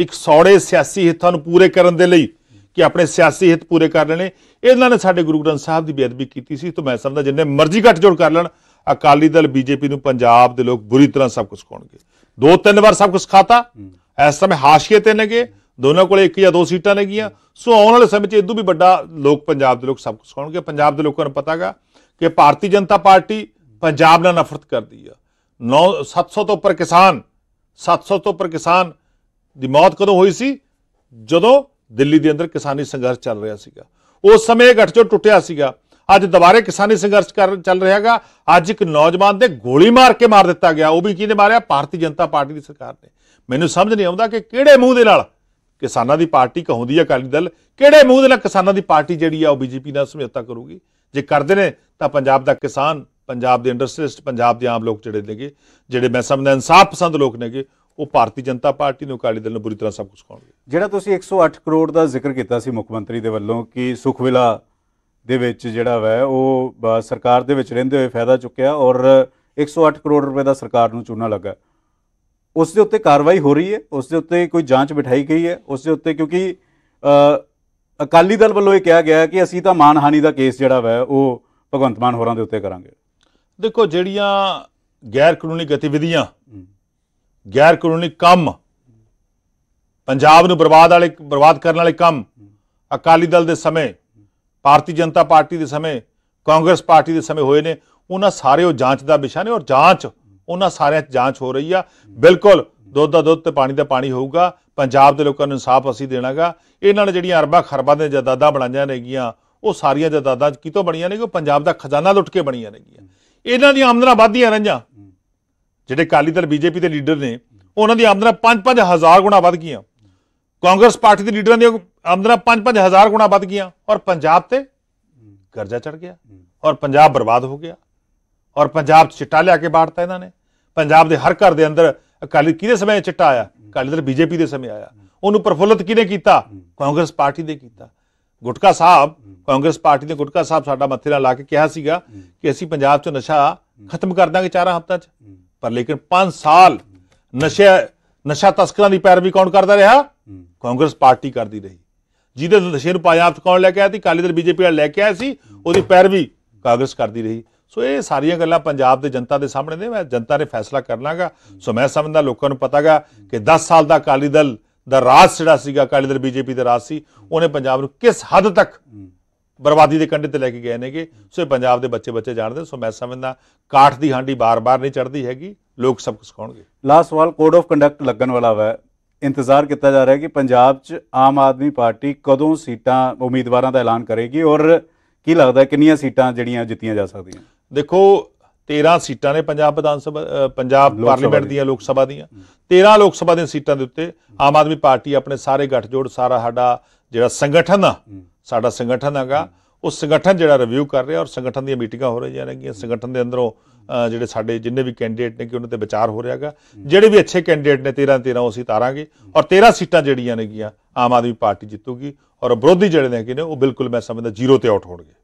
ਇੱਕ ਸੌੜੇ ਸਿਆਸੀ ਹਿੱਤਾਂ ਨੂੰ ਪੂਰੇ ਕਰਨ ਦੇ ਲਈ ਕਿ ਆਪਣੇ ਸਿਆਸੀ ਹਿੱਤ ਪੂਰੇ ਕਰ ਲੈਣੇ ਇਹਨਾਂ ਨੇ ਸਾਡੇ ਗੁਰੂ ਗ੍ਰੰਥ ਸਾਹਿਬ ਦੀ ਬੇਅਦਬੀ ਕੀਤੀ ਸੀ ਤਾਂ ਮੈਂ ਸਮਝਦਾ ਜਿੰਨੇ ਮਰਜ਼ੀ ਜੋੜ ਕਰ ਲੈਣ ਅਕਾਲੀ ਦਲ ਬੀਜੇਪੀ ਨੂੰ ਪੰਜਾਬ ਦੇ ਲੋਕ ਬੁਰੀ ਤਰ੍ਹਾਂ ਸਭ ਕੁਝ ਖਾਣਗੇ ਦੋ ਤਿੰਨ ਵਾਰ ਸਭ ਕੁਝ ਖਾਤਾ ਇਸ ਸਮੇਂ ਹਾਸ਼ੀਏ ਤੇ ਨੇਗੇ ਦੋਨਾਂ ਕੋਲੇ ਇੱਕ ਜਾਂ ਦੋ ਸੀਟਾਂ ਨੇਗੀਆਂ ਸੋ ਆਉਣ ਵਾਲੇ ਸਮੇਂ 'ਚ ਇਦੋਂ ਵੀ ਵੱਡਾ ਲੋਕ ਪੰਜਾਬ ਦੇ ਲੋਕ ਸਭ ਕੁਝ ਖਾਣਗੇ ਪੰਜਾਬ ਦੇ ਲੋਕਾਂ ਨੂੰ ਪਤਾਗਾ ਕਿ ਭਾਰਤੀ ਜਨਤਾ ਪਾਰਟੀ ਪੰਜਾਬ ਨਾਲ ਨਫ਼ਰਤ ਕਰਦੀ ਆ 9 700 ਤੋਂ ਉੱਪਰ ਕਿਸਾਨ 700 ਤੋਂ ਉੱਪਰ ਕਿਸਾਨ ਦੀ ਮੌਤ ਕਦੋਂ ਹੋਈ ਸੀ ਜਦੋਂ ਦਿੱਲੀ ਦੇ ਅੰਦਰ ਕਿਸਾਨੀ ਸੰਘਰਸ਼ ਚੱਲ ਰਿਹਾ ਸੀਗਾ ਉਸ ਸਮੇਂ ਇਹ ਗੱਠਜੋੜ ਟੁੱਟਿਆ ਸੀਗਾ ਅੱਜ ਦੁਬਾਰੇ ਕਿਸਾਨੀ ਸੰਘਰਸ਼ ਚੱਲ ਰਿਹਾ ਹੈਗਾ ਅੱਜ ਇੱਕ ਨੌਜਵਾਨ ਦੇ ਗੋਲੀ ਮਾਰ ਕੇ ਮਾਰ ਦਿੱਤਾ ਗਿਆ ਉਹ ਵੀ ਕਿਹਨੇ ਮਾਰਿਆ ਭਾਰਤੀ ਜਨਤਾ ਪਾਰਟੀ ਦੀ ਸਰਕਾਰ ਨੇ ਮੈਨੂੰ ਸਮਝ ਨਹੀਂ ਆਉਂਦਾ ਕਿ ਕਿਹੜੇ ਮੂੰਹ ਦੇ ਨਾਲ ਕਿਸਾਨਾਂ ਦੀ ਪਾਰਟੀ ਕਹੋਂਦੀ ਹੈ ਅਕਾਲੀ ਦਲ ਕਿਹੜੇ ਮੂੰਹ ਦੇ ਨਾਲ ਕਿਸਾਨਾਂ ਦੀ ਪਾਰਟੀ ਜਿਹੜੀ ਆ ਉਹ ਬੀਜੇਪੀ ਨਾਲ ਸਮਝੌਤਾ ਕਰੂਗੀ ਜੇ ਕਰਦੇ ਨੇ ਤਾਂ ਪੰਜਾਬ ਦਾ ਕਿਸਾਨ ਪੰਜਾਬ ਦੇ ਇੰਡਸਟਰੀਸਟ ਪੰਜਾਬ ਦੇ ਆਮ ਲੋਕ ਜਿਹੜੇ ਨੇਗੇ ਜਿਹੜੇ ਮੈਂ ਸਮਝਦਾ ਇਨਸਾਫ ਪਸੰਦ ਲੋਕ ਨੇਗੇ ਉਹ ਭਾਰਤੀ ਜਨਤਾ ਪਾਰਟੀ ਨੂੰ ਅਕਾਲੀ ਦਲ ਨੂੰ ਬੁਰੀ ਤਰ੍ਹਾਂ ਸਭ ਕੁਝ ਖਾਣਗੇ ਜਿਹੜਾ ਤੁਸੀਂ 108 ਕਰੋੜ ਦਾ ਜ਼ਿਕਰ ਕੀਤਾ ਸੀ ਮੁੱਖ ਮੰਤਰੀ ਦੇ ਵੱਲੋਂ ਕਿ ਸੁਖਵਿਲਾ ਦੇ ਵਿੱਚ ਜਿਹੜਾ ਵੈ ਉਹ ਸਰਕਾਰ ਦੇ ਵਿੱਚ ਰਹਿੰਦੇ ਹੋਏ ਫਾਇਦਾ ਚੁੱਕਿਆ ਔਰ 108 ਕਰੋੜ ਰੁਪਏ ਦਾ ਸਰਕਾਰ ਨੂੰ ਚੂਨਾ ਲੱਗਾ ਉਸ ਦੇ ਉੱਤੇ ਕਾਰਵਾਈ ਹੋ ਰਹੀ ਹੈ ਉਸ ਦੇ ਉੱਤੇ ਕੋਈ ਜਾਂਚ ਬਿਠਾਈ ਗਈ ਹੈ ਉਸ ਦੇ ਉੱਤੇ ਕਿਉਂਕਿ ਅਕਾਲੀ ਦਲ ਵੱਲੋਂ ਇਹ ਕਿਹਾ ਗਿਆ ਕਿ ਅਸੀਂ ਤਾਂ ਮਾਨਹਾਨੀ ਦਾ ਕੇਸ ਜਿਹੜਾ ਵੈ ਉਹ ਭਗਵੰਤ ਮਾਨ ਹੋਰਾਂ ਦੇ ਉੱਤੇ ਕਰਾਂਗੇ ਦੇਖੋ ਜਿਹੜੀਆਂ ਗੈਰ ਕਾਨੂੰਨੀ ਗਤੀਵਿਧੀਆਂ ਗੈਰ ਕਾਨੂੰਨੀ ਕੰਮ ਪੰਜਾਬ ਨੂੰ ਬਰਬਾਦ ਵਾਲੇ ਬਰਬਾਦ ਕਰਨ ਵਾਲੇ ਕੰਮ ਅਕਾਲੀ ਦਲ ਦੇ ਸਮੇਂ ਭਾਰਤੀ ਜਨਤਾ ਪਾਰਟੀ ਦੇ ਸਮੇਂ ਕਾਂਗਰਸ ਪਾਰਟੀ ਦੇ ਸਮੇਂ ਹੋਏ ਨੇ ਉਹਨਾਂ ਸਾਰੇ ਉਹ ਜਾਂਚ ਦਾ ਵਿਸ਼ਾ ਨੇ ਔਰ ਜਾਂਚ ਉਹਨਾਂ ਸਾਰਿਆਂ 'ਚ ਜਾਂਚ ਹੋ ਰਹੀ ਆ ਬਿਲਕੁਲ ਦੁੱਧ ਦਾ ਦੁੱਧ ਤੇ ਪਾਣੀ ਦਾ ਪਾਣੀ ਹੋਊਗਾ ਪੰਜਾਬ ਦੇ ਲੋਕਾਂ ਨੂੰ ਇਨਸਾਫ ਅਸੀਂ ਦੇਣਾਗਾ ਇਹਨਾਂ ਨੇ ਜਿਹੜੀਆਂ ਅਰਬਾਂ ਖਰਬਾਂ ਦੇ ਜਦਾਦਾ ਬਣਾਈਆਂ ਨੇਗੀਆਂ ਉਹ ਸਾਰੀਆਂ ਜਦਾਦਾ ਕਿਤੋਂ ਬਣੀਆਂ ਨੇ ਕਿ ਪੰਜਾਬ ਦਾ ਖਜ਼ਾਨਾ ਲੁੱਟ ਕੇ ਬਣੀਆਂ ਨੇਗੀਆਂ ਇਹਨਾਂ ਦੀਆਂ ਆਮਦਨਾਂ ਵਧਦੀਆਂ ਰਹੀਆਂ ਜਿਹੜੇ ਕਾਲੀ ਦਲ ਬੀਜੇਪੀ ਦੇ ਲੀਡਰ ਨੇ ਉਹਨਾਂ ਦੀ ਆਮਦਨਾਂ 5-5 ਹਜ਼ਾਰ ਗੁਣਾ ਵੱਧ ਗਈਆਂ ਕਾਂਗਰਸ ਪਾਰਟੀ ਦੇ ਲੀਡਰਾਂ ਦੀ ਆਮਦਨਾਂ 5-5 ਹਜ਼ਾਰ ਗੁਣਾ ਵੱਧ ਗਈਆਂ ਔਰ ਪੰਜਾਬ ਤੇ ਕਰਜ਼ਾ ਚੜ ਗਿਆ ਔਰ ਪੰਜਾਬ ਬਰਬਾਦ ਹੋ ਗਿਆ ਔਰ ਪੰਜਾਬ ਚਿੱਟਾ ਲਿਆ ਕੇ ਬਾੜਤਾ ਇਹਨਾਂ ਨੇ ਪੰਜਾਬ ਦੇ ਹਰ ਘਰ ਦੇ ਅੰਦਰ ਅਕਾਲੀ ਕਿਹਦੇ ਸਮੇਂ ਚਿੱਟਾ ਆਇਆ ਅਕਾਲੀ ਦਲ ਬੀਜੇਪੀ ਦੇ ਸਮੇਂ ਆਇਆ ਉਹਨੂੰ ਪ੍ਰਫੁੱਲਤ ਕਿਹਨੇ ਕੀਤਾ ਕਾਂਗਰਸ ਪਾਰਟੀ ਨੇ ਕੀਤਾ ਗੁਟਕਾ ਸਾਹਿਬ ਕਾਂਗਰਸ ਪਾਰਟੀ ਨੇ ਗੁਟਕਾ ਸਾਹਿਬ ਸਾਡਾ ਮੱਥੇ ਨਾਲ ਲਾ ਕੇ ਕਿਹਾ ਸੀਗਾ ਕਿ ਅਸੀਂ ਪੰਜਾਬ 'ਚ ਨਸ਼ਾ ਖਤਮ ਕਰ ਦਾਂਗੇ ਚਾਰਾਂ ਹਫ਼ਤਾ 'ਚ ਪਰ ਲੇਕਿਨ 5 ਸਾਲ ਨਸ਼ਾ ਨਸ਼ਾ ਤਸਕਰਾਂ ਦੀ ਪੈਰਵੀ ਕੌਣ ਕਰਦਾ ਰਿਹਾ ਕਾਂਗਰਸ ਪਾਰਟੀ ਕਰਦੀ ਰਹੀ ਜਿਹਦੇ ਨਸ਼ੇ ਨੂੰ ਪਾਇਆ ਚ ਕੌਣ ਲੈ ਕੇ ਆਇਆ ਸੀ ਕਾਲੀ ਦਲ ਬੀਜੇਪੀ ਨਾਲ ਲੈ ਕੇ ਆਇਆ ਸੀ ਉਹਦੀ ਪੈਰਵੀ ਕਾਂਗਰਸ ਕਰਦੀ ਰਹੀ ਸੋ ਇਹ ਸਾਰੀਆਂ ਗੱਲਾਂ ਪੰਜਾਬ ਦੇ ਜਨਤਾ ਦੇ ਸਾਹਮਣੇ ਨੇ ਮੈਂ ਜਨਤਾ ਨੇ ਫੈਸਲਾ ਕਰਨਾਗਾ ਸੋ ਮੈਂ ਸਮਝਦਾ ਲੋਕਾਂ ਨੂੰ ਪਤਾਗਾ ਕਿ 10 ਸਾਲ ਦਾ ਕਾਲੀ ਦਲ ਦਾ ਰਾਜ ਜਿਹੜਾ ਸੀਗਾ ਕਾਲੀ ਦਲ ਬੀਜੇਪੀ ਦਾ ਰਾਜ ਸੀ ਉਹਨੇ ਪੰਜਾਬ ਨੂੰ ਕਿਸ ਹੱਦ ਤੱਕ ਬਰਬਾਦੀ ਦੇ ਕੰਢੇ ਤੇ ਲੈ ਕੇ ਗਏ ਨੇ ਕਿ ਸੋ ਪੰਜਾਬ ਦੇ ਬੱਚੇ ਬੱਚੇ ਜਾਣਦੇ ਸੋ ਮੈਂ ਸਮਝਦਾ ਕਾਠ ਦੀ ਹਾਂਡੀ ਬਾਰ-ਬਾਰ ਨਹੀਂ ਚੜਦੀ ਹੈਗੀ ਲੋਕ ਕੁਝ ਸਿਖਾਉਣਗੇ ਲਾਸਟ ਵਾਲ ਕੋਡ ਆਫ ਕੰਡਕਟ ਲੱਗਣ ਵਾਲਾ ਹੈ ਇੰਤਜ਼ਾਰ ਕੀਤਾ ਜਾ ਰਿਹਾ ਹੈ ਕਿ ਪੰਜਾਬ 'ਚ ਆਮ ਆਦਮੀ ਪਾਰਟੀ ਕਦੋਂ ਸੀਟਾਂ ਉਮੀਦਵਾਰਾਂ ਦਾ ਐਲਾਨ ਕਰੇਗੀ ਔਰ ਕੀ ਲੱਗਦਾ ਕਿੰਨੀਆਂ ਸੀਟਾਂ ਜਿਹੜੀਆਂ ਜਿੱਤੀਆਂ ਜਾ ਸਕਦੀਆਂ ਦੇਖੋ 13 ਸੀਟਾਂ ਨੇ ਪੰਜਾਬ ਵਿਧਾਨ ਸਭਾ ਪੰਜਾਬ ਪਾਰਲੀਮੈਂਟ ਦੀਆਂ ਲੋਕ ਸਭਾ ਦੀਆਂ 13 ਲੋਕ ਸਭਾ ਦੀਆਂ ਸੀਟਾਂ ਦੇ ਉੱਤੇ ਆਮ ਆਦਮੀ ਪਾਰਟੀ ਆਪਣੇ ਸਾਰੇ ਗੱਠਜੋੜ ਸਾਰਾ ਸਾਡਾ ਜਿਹੜਾ ਸੰਗਠਨ ਆ ਸਾਡਾ ਸੰਗਠਨ ਹੈਗਾ ਉਹ ਸੰਗਠਨ ਜਿਹੜਾ ਰਿਵਿਊ ਕਰ ਰਿਹਾ ਔਰ ਸੰਗਠਨ ਦੀਆਂ ਮੀਟਿੰਗਾਂ ਹੋ ਰਹੀਆਂ ਨੇਗੀਆਂ ਸੰਗਠਨ ਦੇ ਅੰਦਰੋਂ ਜਿਹੜੇ ਸਾਡੇ ਜਿੰਨੇ ਵੀ ਕੈਂਡੀਡੇਟ ਨੇ ਕਿ ਉਹਨਾਂ ਤੇ ਵਿਚਾਰ ਹੋ ਰਿਹਾਗਾ ਜਿਹੜੇ ਵੀ ਅੱਛੇ ਕੈਂਡੀਡੇਟ ਨੇ 13 13 ਅਸੀਂ ਤਾਰਾਂਗੇ ਔਰ 13 ਸੀਟਾਂ ਜਿਹੜੀਆਂ ਨੇਗੀਆਂ ਆਮ ਆਦਮੀ ਪਾਰਟੀ ਜਿੱਤੂਗੀ ਔਰ ਵਿਰੋਧੀ ਜਿਹੜੇ ਨੇ ਕਿ ਨੇ ਉਹ ਬਿਲਕੁਲ ਮੈਂ ਸਮਝਦਾ ਜ਼ੀਰੋ ਤੇ ਆਊਟ ਹੋਣਗੇ